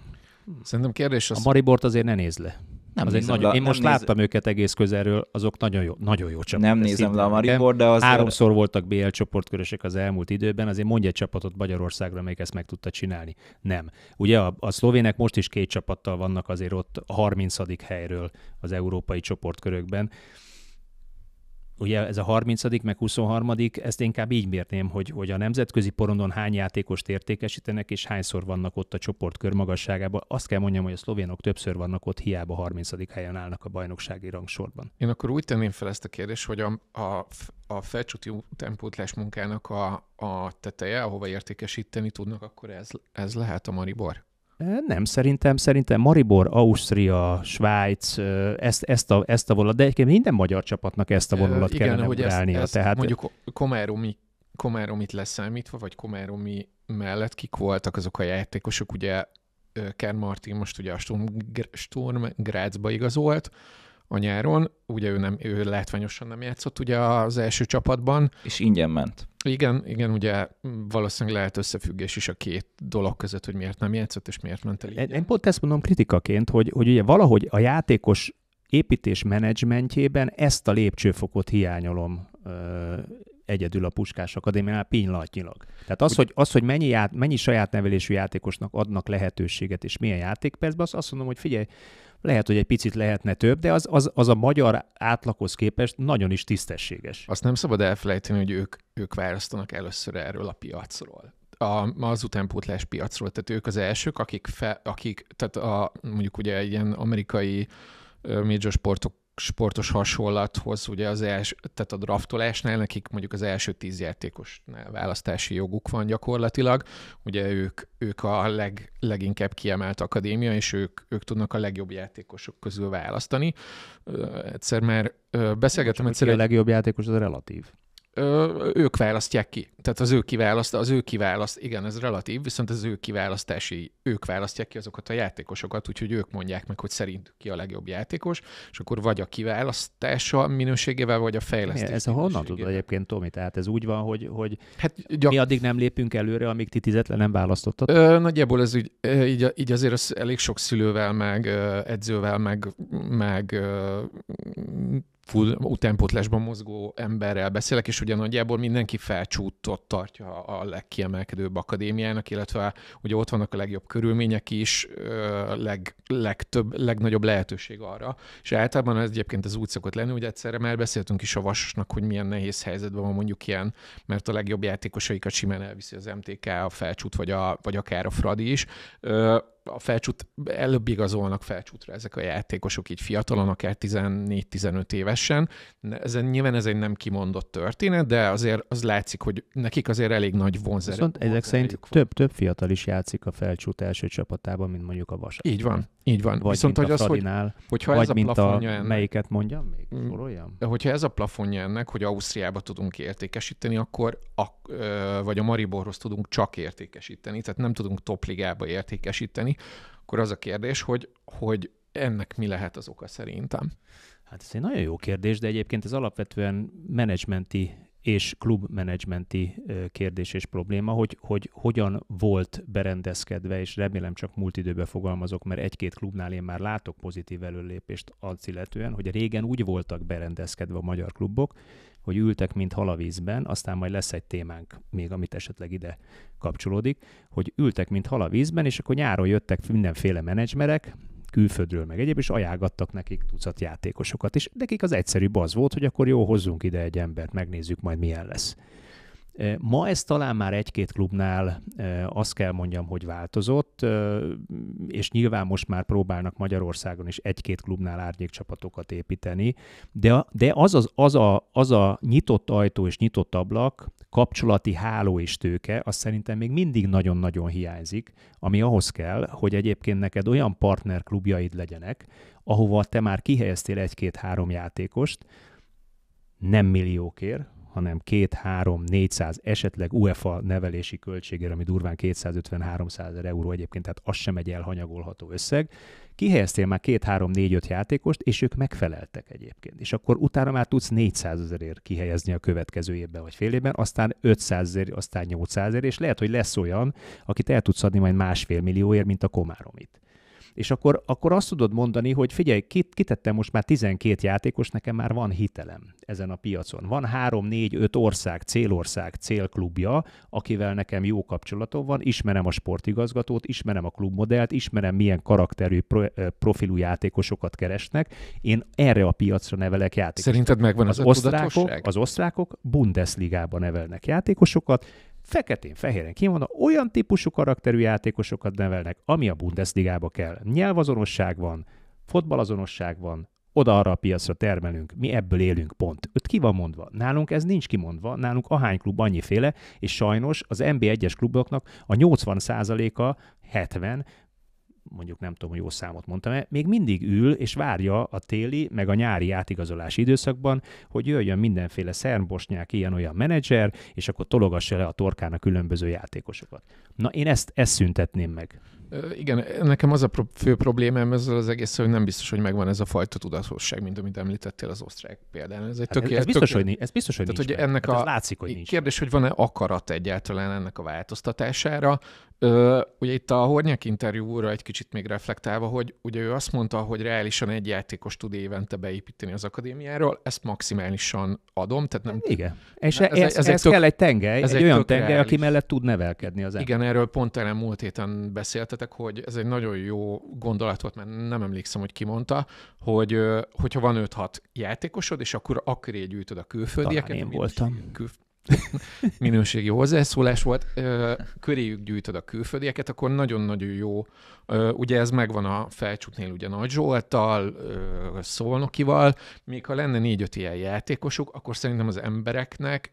Szerintem kérdés az... A Maribort azért ne nézd le. Nem az nézem, egy nagy, le, én most néz... láttam őket egész közelről, azok nagyon jó, nagyon jó csapat. Nem nézem le a Maribor, de az Háromszor voltak BL csoportkörösek az elmúlt időben, azért mondj egy csapatot Magyarországra, amelyik ezt meg tudta csinálni. Nem. Ugye a, a szlovének most is két csapattal vannak azért ott 30. helyről az európai csoportkörökben ugye ez a 30 meg 23 ezt inkább így mérném, hogy, hogy a nemzetközi porondon hány játékost értékesítenek, és hányszor vannak ott a csoport körmagasságában Azt kell mondjam, hogy a szlovénok többször vannak ott, hiába 30 helyen állnak a bajnoksági rangsorban. Én akkor úgy tenném fel ezt a kérdést, hogy a, a, a felcsúti utánpótlás munkának a, a teteje, ahova értékesíteni tudnak, akkor ez, ez lehet a Maribor? Nem, szerintem, szerintem Maribor, Ausztria, Svájc, ezt, ezt, a, ezt a vonalat, de egyébként minden magyar csapatnak ezt a vonalat Igen, kellene hogy ezt, ezt tehát... mondjuk Komáromi, Komáromit leszámítva, vagy Komáromi mellett kik voltak azok a játékosok, ugye Ken Martin most ugye a Sturm, Sturm Grazba igazolt, a nyáron, ugye ő, nem, ő látványosan nem játszott ugye az első csapatban. És ingyen ment. Igen, igen, ugye valószínűleg lehet összefüggés is a két dolog között, hogy miért nem játszott, és miért ment el. Ingyen. Én pont ezt mondom kritikaként, hogy, hogy ugye valahogy a játékos építés menedzsmentjében ezt a lépcsőfokot hiányolom egyedül a Puskás Akadémiánál pillanatnyilag. Tehát az, hogy, az, hogy mennyi, ját, mennyi saját nevelésű játékosnak adnak lehetőséget, és milyen játékpercben, azt, azt mondom, hogy figyelj, lehet, hogy egy picit lehetne több, de az, az, az a magyar átlaghoz képest nagyon is tisztességes. Azt nem szabad elfelejteni, hogy ők, ők választanak először erről a piacról a, az utánpótlás piacról. Tehát ők az elsők, akik, fe, akik tehát a, mondjuk ugye ilyen amerikai major sportok sportos hasonlathoz, ugye az els, tehát a draftolásnál nekik mondjuk az első tíz játékos választási joguk van gyakorlatilag, ugye ők, ők a leg, leginkább kiemelt akadémia, és ők, ők tudnak a legjobb játékosok közül választani. Egyszer már beszélgetem egyszer... A legjobb játékos az relatív ö, ők választják ki. Tehát az ő kiválaszt, az ő kiválaszt, igen, ez relatív, viszont az ő kiválasztási, ők választják ki azokat a játékosokat, úgyhogy ők mondják meg, hogy szerint ki a legjobb játékos, és akkor vagy a kiválasztása minőségével, vagy a fejlesztés. Ez a honnan tudod egyébként, Tomi? Tehát ez úgy van, hogy, hogy hát, gyak... mi addig nem lépünk előre, amíg ti tízetlen nem választottad? Ö, nagyjából ez így, így, így azért az elég sok szülővel, meg edzővel, meg, meg full utánpótlásban mozgó emberrel beszélek, és ugye nagyjából mindenki felcsúttott tartja a legkiemelkedőbb akadémiának, illetve ugye ott vannak a legjobb körülmények is, leg, legtöbb, legnagyobb lehetőség arra. És általában ez egyébként az úgy szokott lenni, hogy egyszerre már beszéltünk is a Vasasnak, hogy milyen nehéz helyzetben van mondjuk ilyen, mert a legjobb játékosaikat simán elviszi az MTK, a felcsút, vagy, a, vagy akár a Fradi is a felcsút, előbb igazolnak felcsútra ezek a játékosok így fiatalon, akár 14-15 évesen. Ez, nyilván ez egy nem kimondott történet, de azért az látszik, hogy nekik azért elég nagy vonzerő. Viszont ezek szerint több, több fiatal is játszik a felcsút első csapatában, mint mondjuk a Vasas. Így van, így van. Vagy Viszont mint hogy a az, hogy, hogyha vagy ez a mint a, ennek, melyiket mondjam még? Mm. Soroljam? Hogyha ez a plafonja ennek, hogy Ausztriába tudunk értékesíteni, akkor a, vagy a Mariborhoz tudunk csak értékesíteni, tehát nem tudunk topligába értékesíteni, akkor az a kérdés, hogy, hogy ennek mi lehet az oka szerintem? Hát ez egy nagyon jó kérdés, de egyébként ez alapvetően menedzsmenti és klubmenedzsmenti kérdés és probléma, hogy, hogy hogyan volt berendezkedve, és remélem csak múlt időben fogalmazok, mert egy-két klubnál én már látok pozitív előlépést az illetően, hogy régen úgy voltak berendezkedve a magyar klubok, hogy ültek, mint halavízben, aztán majd lesz egy témánk még, amit esetleg ide kapcsolódik, hogy ültek, mint hal a vízben, és akkor nyáron jöttek mindenféle menedzserek, külföldről meg egyéb, és ajánlgattak nekik tucat játékosokat, és nekik az egyszerűbb az volt, hogy akkor jó, hozzunk ide egy embert, megnézzük majd milyen lesz. Ma ez talán már egy-két klubnál azt kell mondjam, hogy változott, és nyilván most már próbálnak Magyarországon is egy-két klubnál árnyékcsapatokat építeni, de, de az, az, az, a, az a nyitott ajtó és nyitott ablak, kapcsolati háló és tőke, az szerintem még mindig nagyon-nagyon hiányzik, ami ahhoz kell, hogy egyébként neked olyan partnerklubjaid legyenek, ahova te már kihelyeztél egy-két-három játékost, nem milliókért, hanem 2-3-400 esetleg UEFA nevelési költségére, ami durván 250-300 euró egyébként, tehát az sem egy elhanyagolható összeg. Kihelyeztél már 2-3-4-5 játékost, és ők megfeleltek egyébként. És akkor utána már tudsz 400 ezerért kihelyezni a következő évben vagy fél évben, aztán 500 ezer, aztán 800 ezer, és lehet, hogy lesz olyan, akit el tudsz adni majd másfél millióért, mint a Komáromit és akkor, akkor azt tudod mondani, hogy figyelj, kit, kitettem most már 12 játékos, nekem már van hitelem ezen a piacon. Van 3, 4, 5 ország, célország, célklubja, akivel nekem jó kapcsolatom van, ismerem a sportigazgatót, ismerem a klubmodellt, ismerem milyen karakterű profilú játékosokat keresnek. Én erre a piacra nevelek játékosokat. Szerinted megvan az, az osztrákok, Az osztrákok Bundesligában nevelnek játékosokat, feketén-fehéren kimondva olyan típusú karakterű játékosokat nevelnek, ami a Bundesligába kell. Nyelvazonosság van, fotbalazonosság van, oda-arra a piacra termelünk, mi ebből élünk, pont. Öt ki van mondva? Nálunk ez nincs kimondva, nálunk ahány klub annyiféle, és sajnos az NB1-es kluboknak a 80%-a 70 mondjuk nem tudom, hogy jó számot mondtam, mert még mindig ül és várja a téli, meg a nyári átigazolási időszakban, hogy jöjjön mindenféle szernbosnyák, ilyen-olyan menedzser, és akkor tologassa le a torkán a különböző játékosokat. Na én ezt, ezt szüntetném meg. Igen, nekem az a fő problémám ezzel az egész, hogy nem biztos, hogy megvan ez a fajta tudatosság, mint amit említettél az osztrák példán. Ez egy hát tökélet, ez, biztos, tökélet. hogy, ez biztos, hogy Tehát, nincs hogy ennek hát a, látszik, hogy nincs. Kérdés, hogy van-e akarat egyáltalán ennek a változtatására. Ö, ugye itt a Hornyak interjúra egy kicsit még reflektálva, hogy ugye ő azt mondta, hogy reálisan egy játékos tud évente beépíteni az akadémiáról, ezt maximálisan adom, tehát nem... Igen, és ez, ez, ez, ez, ez tök, kell egy tengely, ez egy, egy olyan tengely, reális. aki mellett tud nevelkedni az ember. Igen, erről pont elem múlt héten beszélt, beszéltetek, hogy ez egy nagyon jó gondolat volt, mert nem emlékszem, hogy ki mondta, hogy hogyha van 5-6 játékosod, és akkor akkoré gyűjtöd a külföldieket. Talán én voltam. Külf- (laughs) minőségi hozzászólás volt, köréjük gyűjtöd a külföldieket, akkor nagyon-nagyon jó. Ugye ez megvan a felcsútnél ugye Nagy Zsoltal, Szolnokival, még ha lenne négy-öt ilyen játékosuk, akkor szerintem az embereknek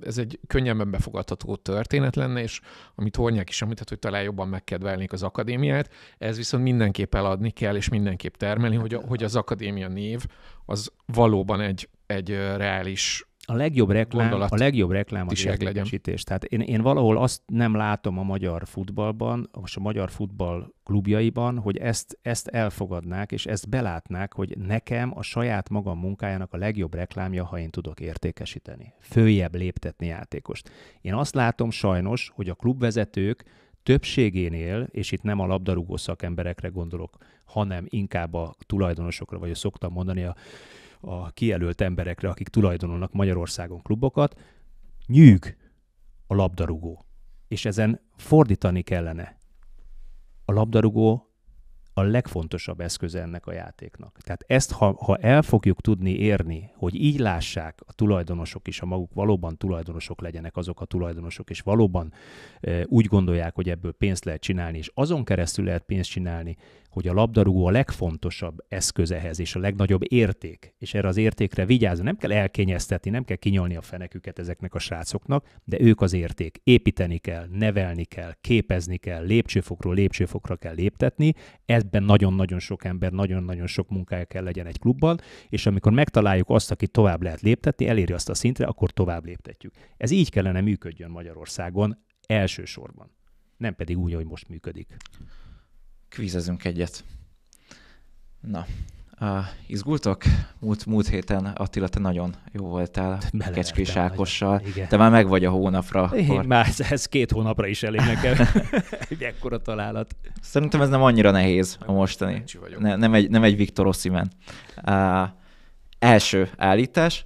ez egy könnyebben befogadható történet lenne, és amit Hornyák is említett, hogy talán jobban megkedvelnék az akadémiát, ez viszont mindenképp eladni kell, és mindenképp termelni, hogy, a, hogy az akadémia név az valóban egy, egy reális a legjobb reklám, Gondolat a legjobb reklám az értékesítés. Tehát én, én valahol azt nem látom a magyar futballban, most a magyar futball klubjaiban, hogy ezt, ezt elfogadnák, és ezt belátnák, hogy nekem a saját magam munkájának a legjobb reklámja, ha én tudok értékesíteni, följebb léptetni játékost. Én azt látom sajnos, hogy a klubvezetők többségénél, és itt nem a labdarúgó szakemberekre gondolok, hanem inkább a tulajdonosokra, vagy a szoktam mondani, a a kijelölt emberekre, akik tulajdonolnak Magyarországon klubokat, nyűg a labdarúgó. És ezen fordítani kellene. A labdarúgó a legfontosabb eszköze ennek a játéknak. Tehát ezt, ha, ha el fogjuk tudni érni, hogy így lássák a tulajdonosok is, a maguk valóban tulajdonosok legyenek azok a tulajdonosok, és valóban e, úgy gondolják, hogy ebből pénzt lehet csinálni, és azon keresztül lehet pénzt csinálni, hogy a labdarúgó a legfontosabb eszköz ehhez, és a legnagyobb érték, és erre az értékre vigyázni. Nem kell elkényeztetni, nem kell kinyolni a feneküket ezeknek a srácoknak, de ők az érték. Építeni kell, nevelni kell, képezni kell, lépcsőfokról lépcsőfokra kell léptetni. Ebben nagyon-nagyon sok ember, nagyon-nagyon sok munkája kell legyen egy klubban, és amikor megtaláljuk azt, aki tovább lehet léptetni, eléri azt a szintre, akkor tovább léptetjük. Ez így kellene működjön Magyarországon elsősorban, nem pedig úgy, ahogy most működik kvízezünk egyet. Na, uh, izgultok? Múlt, múlt héten, Attila, te nagyon jó voltál Kecskés Ákossal. Igen. Te már meg vagy a hónapra. Én akkor. már ez két hónapra is elég nekem. (laughs) (laughs) egy ekkora találat. Szerintem ez nem annyira nehéz a mostani. Ne, nem, egy, nem egy Viktor Oszimen. Uh, első állítás.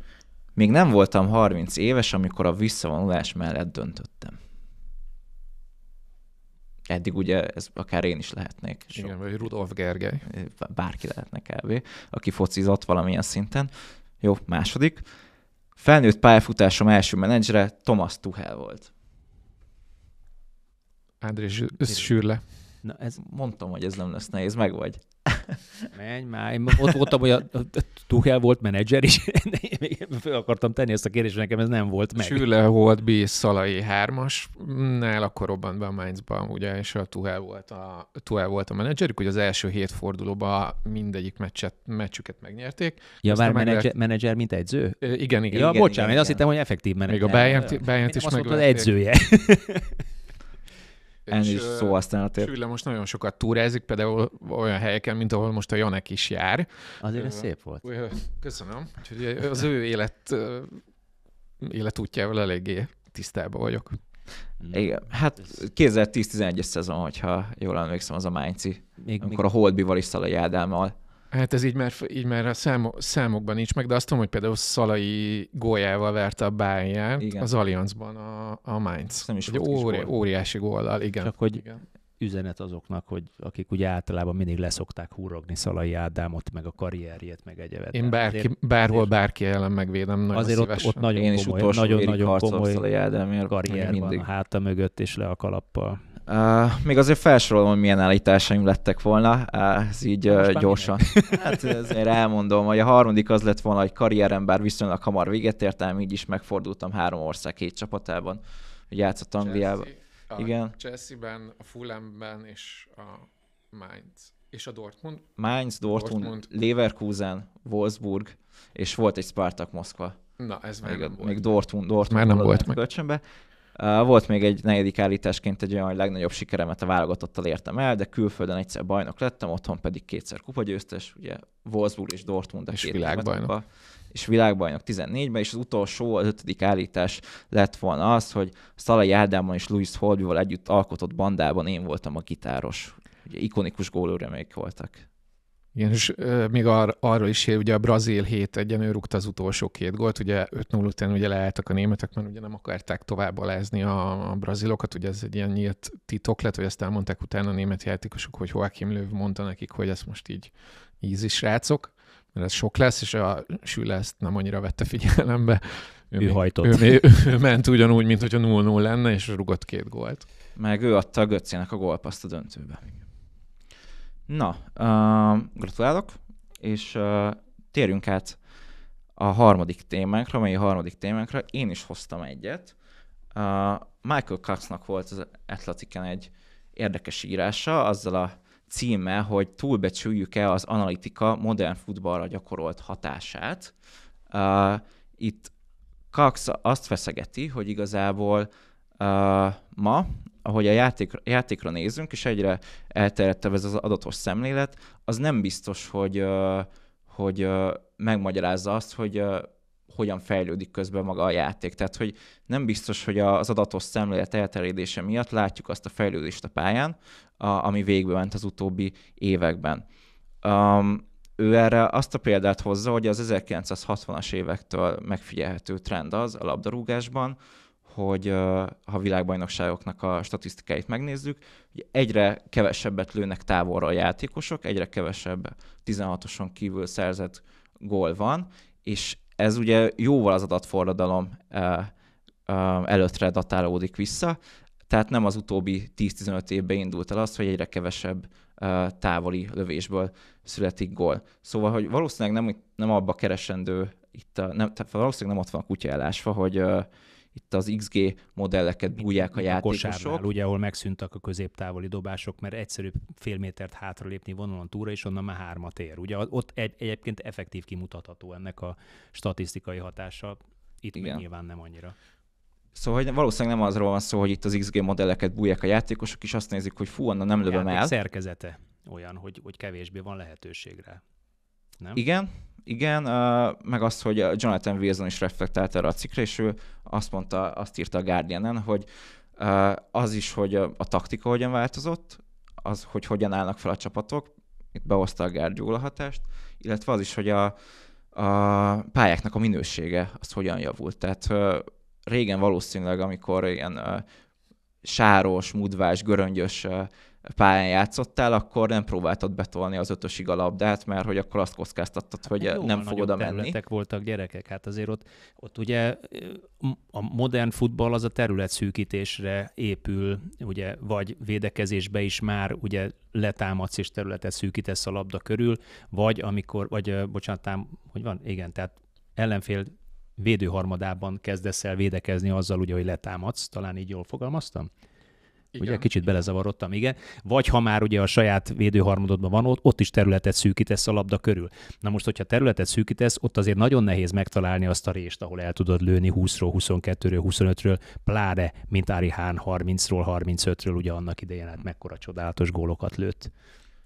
Még nem voltam 30 éves, amikor a visszavonulás mellett döntöttem eddig ugye ez akár én is lehetnék. Sok. Igen, vagy Rudolf Gergely. Bárki lehetne kb. Aki focizott valamilyen szinten. Jó, második. Felnőtt pályafutásom első menedzsere Thomas Tuchel volt. Andrés Sürle. Na, ez, mondtam, hogy ez nem lesz nehéz, meg vagy. Menj már, én ott voltam, hogy a, a Tuchel volt menedzser, és (laughs) még fel akartam tenni ezt a kérdést, nekem ez nem volt meg. Süle volt B. Szalai 3-as, nál akkor robbant be a Mainzban, ugye, és a Tuchel volt a, Tuchel volt a menedzserük, hogy az első hét fordulóban mindegyik meccset, meccsüket megnyerték. Ja, már menedzser, meg... menedzser, mint edző? igen, igen. Ja, igen, bocsánat, igen, én igen. azt hittem, hogy effektív menedzser. Még a bayern bayern is meg. az edzője. (laughs) (laughs) Ennyi is szó a tér. most nagyon sokat túrázik, például olyan helyeken, mint ahol most a Janek is jár. Azért ez szép volt. Köszönöm. Úgyhogy az ő élet, életútjával eléggé tisztában vagyok. Mm. Igen, hát 2010-11-es szezon, hogyha jól emlékszem, az a Mánci, még, amikor még... a Holdbival is Szalai Hát ez így már, így már a számo, számokban nincs meg, de azt tudom, hogy például Szalai góljával verte a Bayern az Allianzban a, a Mainz. Nem is óri, óriási góllal, igen. Csak hogy igen. üzenet azoknak, hogy akik ugye általában mindig leszokták húrogni Szalai Ádámot, meg a karrierjét, meg egyebet. Én bárki, azért, bárhol azért, bárki ellen megvédem, nagyon Azért ott, ott nagyon Én komoly, nagyon, nagyon komoly karrier van mindig. a háta mögött és le a kalappal. Uh, még azért felsorolom, hogy milyen állításaim lettek volna, uh, ez így uh, gyorsan. (laughs) Hát ezért elmondom, hogy a harmadik az lett volna, hogy karrierem bár viszonylag hamar véget értem, így is megfordultam három ország két csapatában, hogy játszott Angliában. Chelsea, Igen. Chelsea-ben, a ben és a Mainz. És a Dortmund? Mainz, Dortmund, Dortmund, Leverkusen, Wolfsburg, és volt egy Spartak Moszkva. Na, ez még, még, volt. még Dortmund, Dortmund már nem volt meg. Kölcsönbe. Volt még egy negyedik állításként egy olyan, hogy legnagyobb sikeremet a válogatottal értem el, de külföldön egyszer bajnok lettem, otthon pedig kétszer kupagyőztes, ugye Wolfsburg és Dortmund a és két világbajnok. és világbajnok 14-ben, és az utolsó, az ötödik állítás lett volna az, hogy Szalai Ádámon és Louis Holbyval együtt alkotott bandában én voltam a gitáros. Ugye ikonikus gólőremék voltak. Igen, és még ar- arról is ér, ugye a brazil 7 egyenő rúgta az utolsó két gólt, ugye 5-0 után ugye leálltak a németek, mert ugye nem akarták tovább alázni a, a brazilokat, ugye ez egy ilyen nyílt titok lett, hogy ezt elmondták utána a német játékosok, hogy Joachim Löw mondta nekik, hogy ezt most így ízi srácok, mert ez sok lesz, és a Süle ezt nem annyira vette figyelembe. Ő, ő hajtott. Ő, ő, ő ment ugyanúgy, mint hogyha 0-0 lenne, és rugott két gólt. Meg ő adta a Götzének a gólpaszt a döntőbe. Igen. Na, uh, gratulálok, és uh, térjünk át a harmadik témánkra, mely a harmadik témánkra. Én is hoztam egyet. Uh, Michael Cuxnak volt az Atlantiken egy érdekes írása, azzal a címe, hogy túlbecsüljük-e az analitika modern futballra gyakorolt hatását. Uh, itt Cox azt feszegeti, hogy igazából uh, ma ahogy a játék, játékra nézünk, és egyre elterjedtebb ez az adatos szemlélet, az nem biztos, hogy, hogy megmagyarázza azt, hogy hogyan fejlődik közben maga a játék. Tehát, hogy nem biztos, hogy az adatos szemlélet elterjedése miatt látjuk azt a fejlődést a pályán, ami végbe ment az utóbbi években. Um, ő erre azt a példát hozza, hogy az 1960-as évektől megfigyelhető trend az a labdarúgásban, hogy ha világbajnokságoknak a statisztikáit megnézzük, hogy egyre kevesebbet lőnek távolra a játékosok, egyre kevesebb 16-oson kívül szerzett gól van, és ez ugye jóval az adatforradalom előttre datálódik vissza, tehát nem az utóbbi 10-15 évben indult el az, hogy egyre kevesebb távoli lövésből születik gól. Szóval, hogy valószínűleg nem, nem abba keresendő itt a, nem, tehát valószínűleg nem ott van a kutya elásva, hogy, itt az XG modelleket bújják a játékosok. A ugye, ahol megszűntek a középtávoli dobások, mert egyszerűbb fél métert hátralépni vonalon túra, és onnan már hármat ér. Ugye ott egy, egyébként effektív kimutatható ennek a statisztikai hatása, itt Igen. még nyilván nem annyira. Szóval hogy valószínűleg nem azról van szó, hogy itt az XG modelleket bújják a játékosok, és azt nézik, hogy fú, onnan nem lövöm el. szerkezete olyan, hogy, hogy kevésbé van lehetőségre. Nem? Igen, igen, meg azt, hogy Jonathan Wilson is reflektált erre a cikkre, és ő azt mondta, azt írta a Guardian-en, hogy az is, hogy a taktika hogyan változott, az, hogy hogyan állnak fel a csapatok, itt behozta a Guardiola hatást, illetve az is, hogy a, a pályáknak a minősége az hogyan javult. Tehát régen valószínűleg, amikor ilyen sáros, mudvás, göröngyös pályán játszottál, akkor nem próbáltad betolni az ötösig a labdát, mert hogy akkor azt kockáztattad, hogy hát nem fog oda menni. voltak gyerekek, hát azért ott, ott ugye a modern futball az a terület szűkítésre épül, ugye vagy védekezésbe is már ugye letámadsz és területet szűkítesz a labda körül, vagy amikor, vagy bocsánat, tám, hogy van, igen, tehát ellenfél védőharmadában kezdesz el védekezni azzal, ugye, hogy letámadsz, talán így jól fogalmaztam? Igen. Ugye kicsit belezavarodtam, igen. Vagy ha már ugye a saját védőharmadodban van, ott, ott is területet szűkítesz a labda körül. Na most, hogyha területet szűkítesz, ott azért nagyon nehéz megtalálni azt a rést, ahol el tudod lőni 20-ról, 22-ről, 25-ről, pláne, mint Ári Hán 30-ról, 35-ről, ugye annak idején hát mekkora csodálatos gólokat lőtt.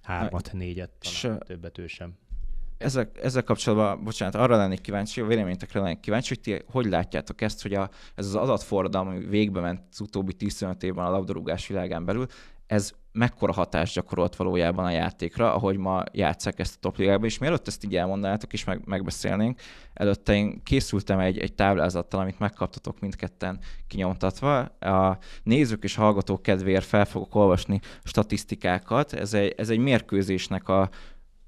Hármat, négyet, talán többet ő sem ezzel, ezzel kapcsolatban, bocsánat, arra lennék kíváncsi, a véleményetekre lennék kíváncsi, hogy ti hogy látjátok ezt, hogy a, ez az adatforradalom, ami végbe ment az utóbbi 15 évben a labdarúgás világán belül, ez mekkora hatást gyakorolt valójában a játékra, ahogy ma játszák ezt a topligában, és mielőtt ezt így elmondanátok és meg, megbeszélnénk, előtte én készültem egy, egy táblázattal, amit megkaptatok mindketten kinyomtatva. A nézők és hallgatók kedvéért fel fogok olvasni statisztikákat. Ez egy, ez egy mérkőzésnek a,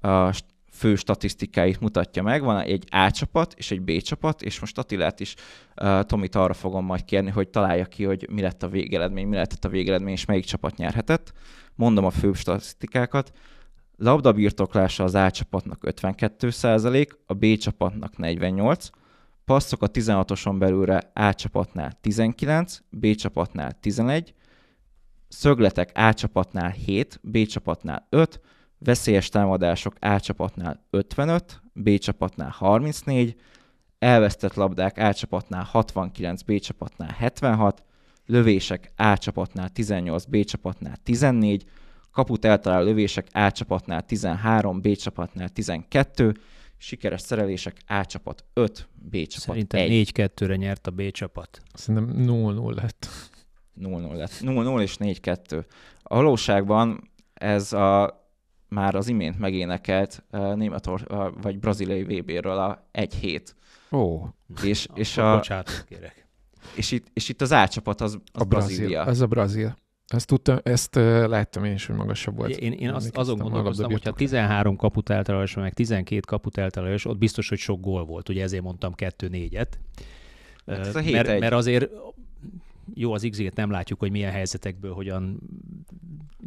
a fő statisztikáit mutatja meg. Van egy A csapat és egy B csapat, és most Attilát is, uh, Tomit arra fogom majd kérni, hogy találja ki, hogy mi lett a végeredmény, mi lett a végeredmény, és melyik csapat nyerhetett. Mondom a fő statisztikákat. Labda birtoklása az A csapatnak 52%, a B csapatnak 48%, passzok a 16-oson belülre A csapatnál 19, B csapatnál 11, szögletek A csapatnál 7, B csapatnál 5, veszélyes támadások A csapatnál 55, B csapatnál 34, elvesztett labdák A csapatnál 69, B csapatnál 76, lövések A csapatnál 18, B csapatnál 14, kaput eltalál lövések A csapatnál 13, B csapatnál 12, sikeres szerelések A csapat 5, B csapat Szerintem 4-2-re nyert a B csapat. Szerintem 0-0 lett. 0-0 lett. 0-0 és 4-2. A valóságban ez a már az imént megénekelt uh, Németor, vagy braziliai VB-ről a egy hét. Ó, és, és a, bocsánat, kérek. És itt, és itt az átcsapat az, az a Brazília. Brazília. Ez a Brazil. Ezt, tudtam, ezt láttam én is, hogy magasabb volt. Én, én azt, azon gondolkoztam, ha 13 kaput eltalálás, meg 12 kaput eltalálás, ott biztos, hogy sok gól volt. Ugye ezért mondtam 2-4-et. Hát ez a mert, mert azért jó, az xg nem látjuk, hogy milyen helyzetekből hogyan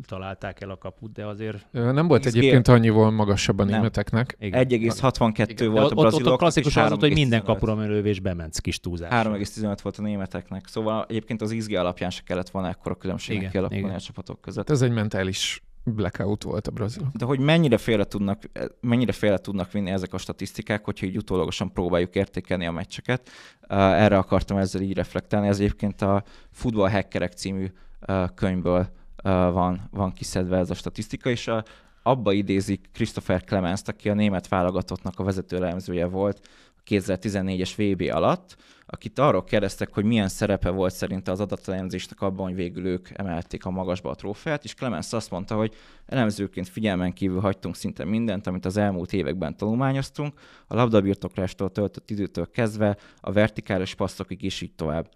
találták el a kaput, de azért... Nem volt XG... egyébként annyival magasabban németeknek. 1,62 volt a brazilok. Ott a klasszikus az hogy minden kapura lövés bement kis túlzás. 3,15 volt a németeknek, szóval egyébként az XG alapján se kellett volna ekkora különbséget kialakulni a csapatok között. Hát ez egy mentális blackout volt a brazil. De hogy mennyire félre tudnak, mennyire félre tudnak vinni ezek a statisztikák, hogyha így utólagosan próbáljuk értékelni a meccseket. Eh, erre akartam ezzel így reflektálni. Ez egyébként a Football Hackerek című eh, könyvből eh, van, van kiszedve ez a statisztika, és a, abba idézik Christopher Clemens, aki a német válogatottnak a vezető elemzője volt, 2014-es VB alatt, akit arról kérdeztek, hogy milyen szerepe volt szerinte az adatelemzésnek abban, hogy végül ők emelték a magasba a trófeát, és Clemens azt mondta, hogy elemzőként figyelmen kívül hagytunk szinte mindent, amit az elmúlt években tanulmányoztunk, a labdabirtoklástól töltött időtől kezdve a vertikális passzokig is így tovább.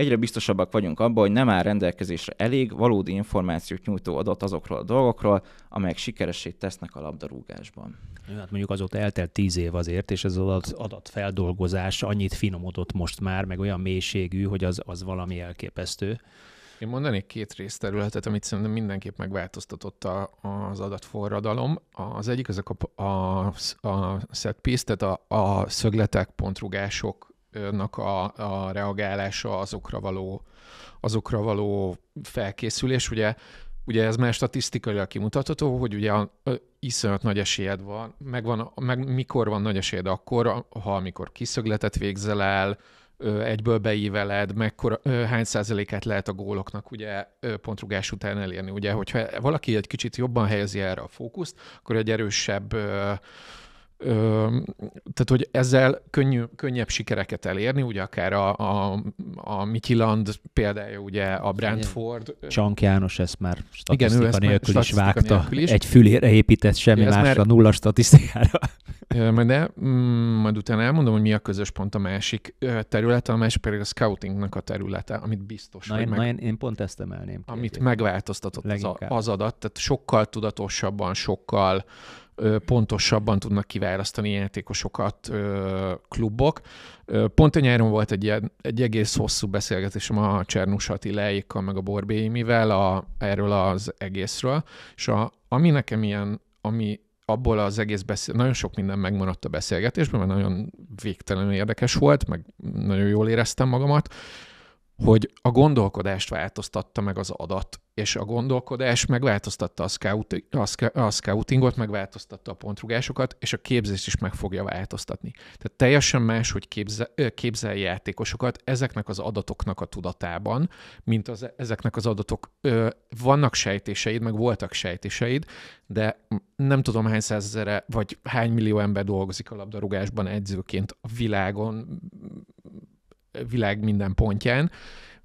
Egyre biztosabbak vagyunk abban, hogy nem áll rendelkezésre elég valódi információt nyújtó adat azokról a dolgokról, amelyek sikeresét tesznek a labdarúgásban. Hát mondjuk azóta eltelt tíz év azért, és ez az adatfeldolgozás annyit finomodott most már, meg olyan mélységű, hogy az, az valami elképesztő. Én mondanék két részterületet, amit szerintem mindenképp megváltoztatott a, az adatforradalom. Az egyik az a, a, a set piece, tehát a, a szögletek, pontrugások, nak a, a reagálása azokra való, azokra való felkészülés. Ugye, ugye ez már statisztikailag kimutatható, hogy ugye a, a, iszonyat nagy esélyed van, meg, van, meg mikor van nagy esélyed akkor, ha amikor kiszögletet végzel el, egyből beíveled, mekkora, hány százalékát lehet a góloknak ugye pontrugás után elérni. Ugye, hogyha valaki egy kicsit jobban helyezi erre a fókuszt, akkor egy erősebb tehát, hogy ezzel könnyű, könnyebb sikereket elérni, ugye akár a, a, a Mityiland példája, ugye a Brentford. Csank János ezt már statisztika igen, ő ezt nélkül is vágta. Nélkül is. Egy fülére épített semmi ez másra, már... nulla statisztikára. Majd, de, mm, majd utána elmondom, hogy mi a közös pont a másik területe, a másik pedig a scoutingnak a területe, amit biztos. Na, én, meg, na én, én pont ezt emelném. Amit megváltoztatott az, az adat, tehát sokkal tudatosabban, sokkal pontosabban tudnak kiválasztani játékosokat klubok. Pont a nyáron volt egy, ilyen, egy egész hosszú beszélgetésem a Csernus Attiláékkal, meg a Borbéimivel a, erről az egészről, és a, ami nekem ilyen, ami abból az egész beszél, nagyon sok minden megmaradt a beszélgetésben, mert nagyon végtelenül érdekes volt, meg nagyon jól éreztem magamat, hogy a gondolkodást változtatta meg az adat, és a gondolkodás megváltoztatta a, scout, a, scoutingot, megváltoztatta a pontrugásokat, és a képzést is meg fogja változtatni. Tehát teljesen más, hogy képzel, képzel játékosokat ezeknek az adatoknak a tudatában, mint az, e- ezeknek az adatok. Ö, vannak sejtéseid, meg voltak sejtéseid, de nem tudom hány százezere, vagy hány millió ember dolgozik a labdarúgásban edzőként a világon, világ minden pontján,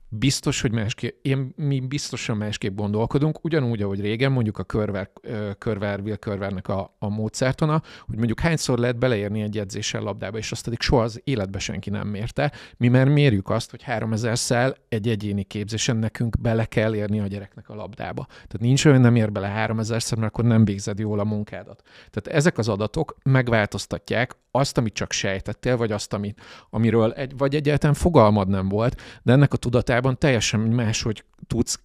biztos, hogy másképp, én, mi biztosan másképp gondolkodunk, ugyanúgy, ahogy régen mondjuk a körver, körver Will Körvernek a, a módszertana, hogy mondjuk hányszor lehet beleérni egy edzéssel labdába, és azt pedig soha az életbe senki nem mérte. Mi már mérjük azt, hogy 3000 szel egy egyéni képzésen nekünk bele kell érni a gyereknek a labdába. Tehát nincs olyan, nem ér bele 3000 szer, mert akkor nem végzed jól a munkádat. Tehát ezek az adatok megváltoztatják azt, amit csak sejtettél, vagy azt, amit, amiről egy, vagy egyáltalán fogalmad nem volt, de ennek a tudatában teljesen máshogy tudsz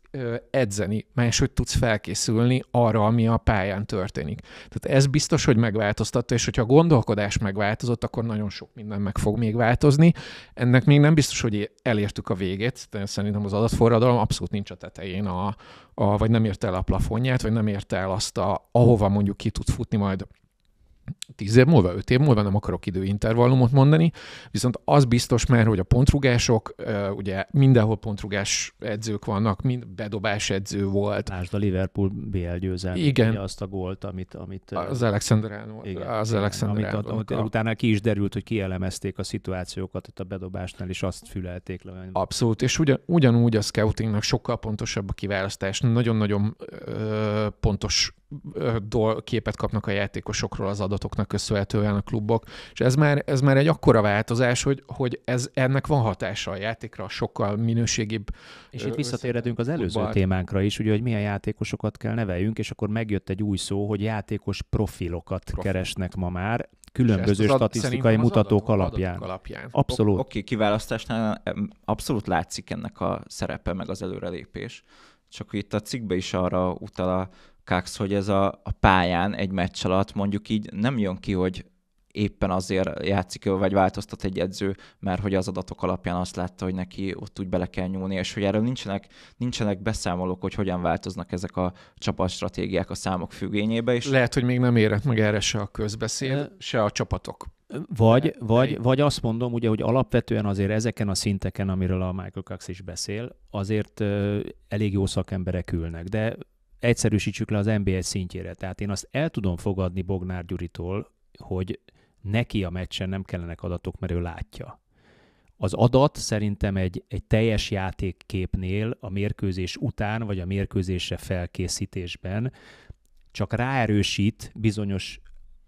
edzeni, máshogy tudsz felkészülni arra, ami a pályán történik. Tehát ez biztos, hogy megváltoztatta, és hogyha a gondolkodás megváltozott, akkor nagyon sok minden meg fog még változni. Ennek még nem biztos, hogy elértük a végét, de szerintem az adatforradalom abszolút nincs a tetején, a, a, vagy nem ért el a plafonját, vagy nem ért el azt, a, ahova mondjuk ki tud futni majd tíz év múlva, öt év múlva, nem akarok időintervallumot mondani, viszont az biztos már, hogy a pontrugások, ugye mindenhol pontrugás edzők vannak, mind bedobás edző volt. Lásd a Liverpool BL győzelme, igen. azt a gólt, amit... amit az Alexander Igen, az Alexander amit, Amit, amit, utána ki is derült, hogy kielemezték a szituációkat itt a bedobásnál, és azt fülelték le. Abszolút, és ugyan, ugyanúgy a scoutingnak sokkal pontosabb a kiválasztás, nagyon-nagyon ö, pontos ö, dol, képet kapnak a játékosokról az adatok játékosoknak köszönhetően a klubok, és ez már, ez már egy akkora változás, hogy, hogy ez, ennek van hatása a játékra, sokkal minőségibb. És itt visszatérhetünk az előző klubbal. témánkra is, ugye, hogy milyen játékosokat kell neveljünk, és akkor megjött egy új szó, hogy játékos profilokat Profil. keresnek ma már, különböző az statisztikai az mutatók adat, alapján. Adatok alapján. Abszolút. Oké, okay, kiválasztásnál abszolút látszik ennek a szerepe, meg az előrelépés. Csak itt a cikkbe is arra utal a Cax, hogy ez a, a pályán egy meccs alatt mondjuk így nem jön ki, hogy éppen azért játszik, vagy változtat egy edző, mert hogy az adatok alapján azt látta, hogy neki ott úgy bele kell nyúlni, és hogy erről nincsenek, nincsenek beszámolók, hogy hogyan változnak ezek a csapatstratégiák a számok függényébe. És... Lehet, hogy még nem érett meg erre se a de... se a csapatok. Vagy, vagy, vagy azt mondom, ugye, hogy alapvetően azért ezeken a szinteken, amiről a Michael Cox is beszél, azért elég jó szakemberek ülnek, de egyszerűsítsük le az NBA szintjére. Tehát én azt el tudom fogadni Bognár Gyuritól, hogy neki a meccsen nem kellenek adatok, mert ő látja. Az adat szerintem egy, egy teljes játékképnél a mérkőzés után, vagy a mérkőzésre felkészítésben csak ráerősít bizonyos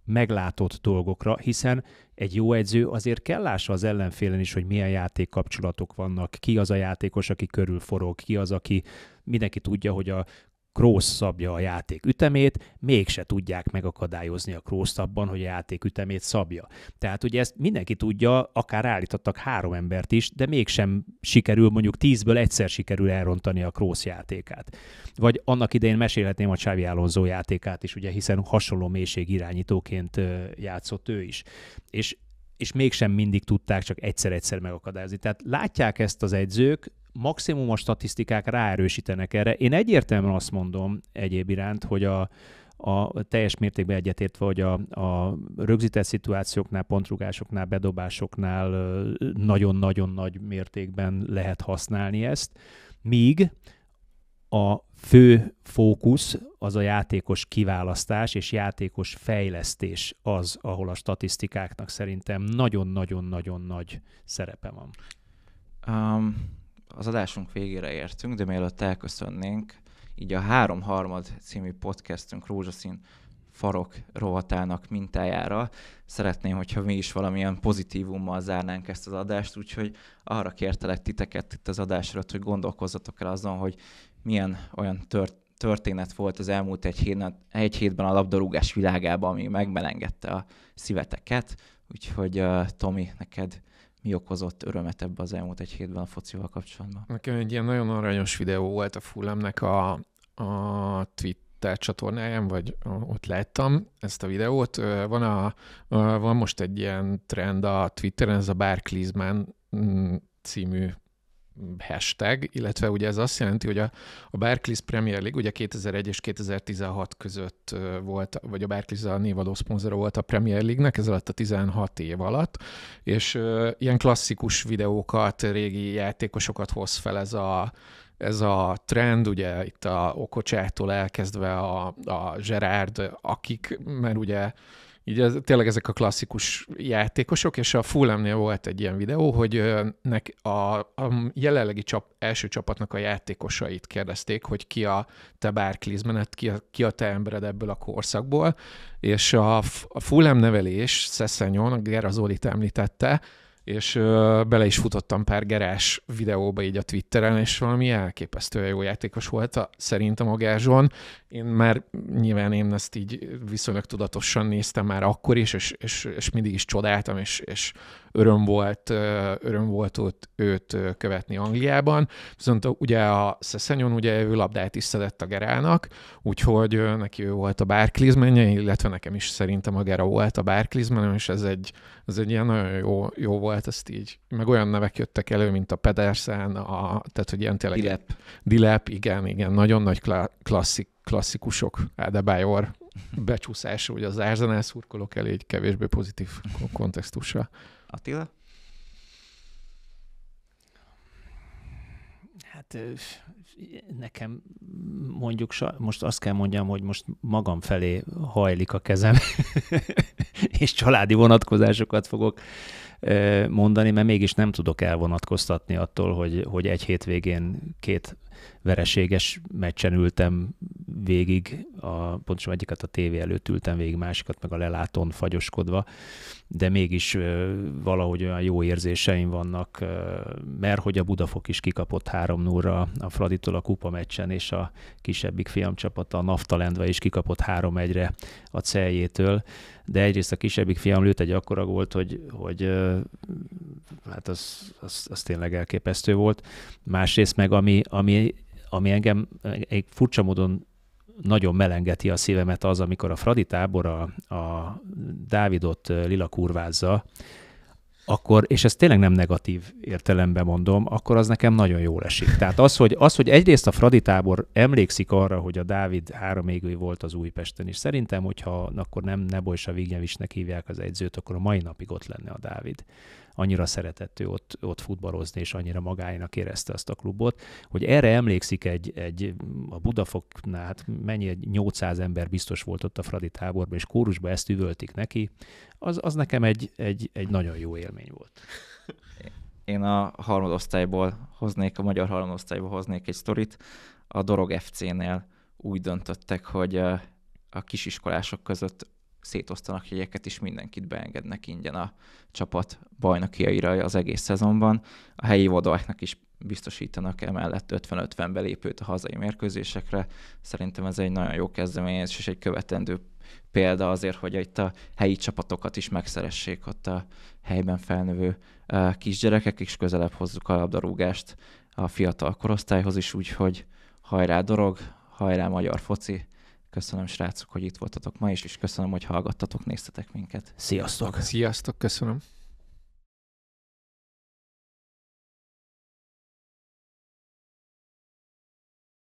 meglátott dolgokra, hiszen egy jó edző azért kell lássa az ellenfélen is, hogy milyen játékkapcsolatok vannak, ki az a játékos, aki körülforog, ki az, aki mindenki tudja, hogy a Kroos szabja a játék ütemét, mégse tudják megakadályozni a Kroos abban, hogy a játék ütemét szabja. Tehát ugye ezt mindenki tudja, akár állítottak három embert is, de mégsem sikerül, mondjuk tízből egyszer sikerül elrontani a Kroos játékát. Vagy annak idején mesélhetném a Xavi Alonso játékát is, ugye hiszen hasonló mélység irányítóként játszott ő is. És és mégsem mindig tudták csak egyszer-egyszer megakadályozni. Tehát látják ezt az edzők, maximum a statisztikák ráerősítenek erre. Én egyértelműen azt mondom egyéb iránt, hogy a, a teljes mértékben egyetértve, hogy a, a rögzített szituációknál, pontrugásoknál, bedobásoknál nagyon-nagyon nagy mértékben lehet használni ezt, míg a fő fókusz az a játékos kiválasztás és játékos fejlesztés az, ahol a statisztikáknak szerintem nagyon-nagyon-nagyon nagy szerepe van. Um, az adásunk végére értünk, de mielőtt elköszönnénk, így a Háromharmad című podcastünk Rózsaszín farok rovatának mintájára. Szeretném, hogyha mi is valamilyen pozitívummal zárnánk ezt az adást, úgyhogy arra kértelek titeket itt az adásra, hogy gondolkozzatok el azon, hogy milyen olyan tört, történet volt az elmúlt egy, hét, egy hétben a labdarúgás világában, ami megmelengette a szíveteket. Úgyhogy uh, Tomi, neked mi okozott örömet ebbe az elmúlt egy hétben a focival kapcsolatban? Nekem egy ilyen nagyon aranyos videó volt a Fulemnek a, a Twitter csatornáján, vagy ott láttam ezt a videót. Van, a, van most egy ilyen trend a Twitteren, ez a Barclays Man mm, című hashtag, illetve ugye ez azt jelenti, hogy a, a Barclays Premier League ugye 2001 és 2016 között volt, vagy a Barclays a névadó szponzora volt a Premier League-nek, ez alatt a 16 év alatt, és uh, ilyen klasszikus videókat, régi játékosokat hoz fel ez a, ez a trend, ugye itt a Okocsától elkezdve a, a Gerard, akik, mert ugye így ez, tényleg ezek a klasszikus játékosok, és a Fulhamnél volt egy ilyen videó, hogy nek a, a jelenlegi csap, első csapatnak a játékosait kérdezték, hogy ki a te barclays hát ki a, ki a te embered ebből a korszakból, és a, a Fulham nevelés Szeszenyon, a Zolit említette, és ö, bele is futottam pár gerás videóba így a Twitteren, és valami elképesztően jó játékos volt a, szerintem a Gázson. Én már nyilván én ezt így viszonylag tudatosan néztem már akkor is, és, és, és mindig is csodáltam, és, és öröm volt, öröm volt ott őt követni Angliában, viszont ugye a Szeszenyon ugye ő labdát is szedett a Gerának, úgyhogy neki ő volt a Barclays menje, illetve nekem is szerintem a Gera volt a Barclays menő, és ez egy, ez egy ilyen nagyon jó, jó volt, ezt így, meg olyan nevek jöttek elő, mint a Pedersen, a, tehát hogy ilyen tényleg... Dilep. Dilep, igen, igen, nagyon nagy klasszik, klasszikusok, Adebayor becsúszása, hogy az Arsenal szurkolók elé egy kevésbé pozitív kontextusra. Attila? Hát nekem mondjuk most azt kell mondjam, hogy most magam felé hajlik a kezem, (laughs) és családi vonatkozásokat fogok mondani, mert mégis nem tudok elvonatkoztatni attól, hogy, hogy egy hétvégén két vereséges meccsen ültem végig, a, pontosan egyiket a tévé előtt ültem végig, másikat meg a lelátón fagyoskodva, de mégis valahogy olyan jó érzéseim vannak, mert hogy a Budafok is kikapott 3 0 a Fraditól a kupa meccsen, és a kisebbik fiam csapata a Naftalendve is kikapott 3-1-re a celjétől, de egyrészt a kisebbik fiam lőtt egy akkora volt, hogy, hogy hát az, az, az tényleg elképesztő volt. Másrészt meg ami, ami ami engem egy furcsa módon nagyon melengeti a szívemet az, amikor a Fradi tábor a, a Dávidot lila kurvázza, akkor, és ez tényleg nem negatív értelemben mondom, akkor az nekem nagyon jól esik. Tehát az, hogy, az, hogy egyrészt a Fradi tábor emlékszik arra, hogy a Dávid három égői volt az Újpesten, és szerintem, hogyha akkor nem Nebojsa Vignyevisnek hívják az edzőt, akkor a mai napig ott lenne a Dávid annyira szeretett ő ott, ott futballozni, és annyira magáinak érezte azt a klubot, hogy erre emlékszik egy, egy a Budafoknál, hát mennyi 800 ember biztos volt ott a Fradi táborban, és kórusba ezt üvöltik neki, az, az nekem egy, egy, egy nagyon jó élmény volt. Én a harmadosztályból hoznék, a magyar harmadosztályból hoznék egy sztorit. A Dorog FC-nél úgy döntöttek, hogy a kisiskolások között szétosztanak jegyeket, és mindenkit beengednek ingyen a csapat bajnokiaira az egész szezonban. A helyi vodaiknak is biztosítanak emellett 50-50 belépőt a hazai mérkőzésekre. Szerintem ez egy nagyon jó kezdeményezés, és egy követendő példa azért, hogy itt a helyi csapatokat is megszeressék ott a helyben felnövő kisgyerekek, és közelebb hozzuk a labdarúgást a fiatal korosztályhoz is, úgyhogy hajrá dorog, hajrá magyar foci, Köszönöm, srácok, hogy itt voltatok ma is, és köszönöm, hogy hallgattatok, néztetek minket. Sziasztok! Sziasztok, köszönöm!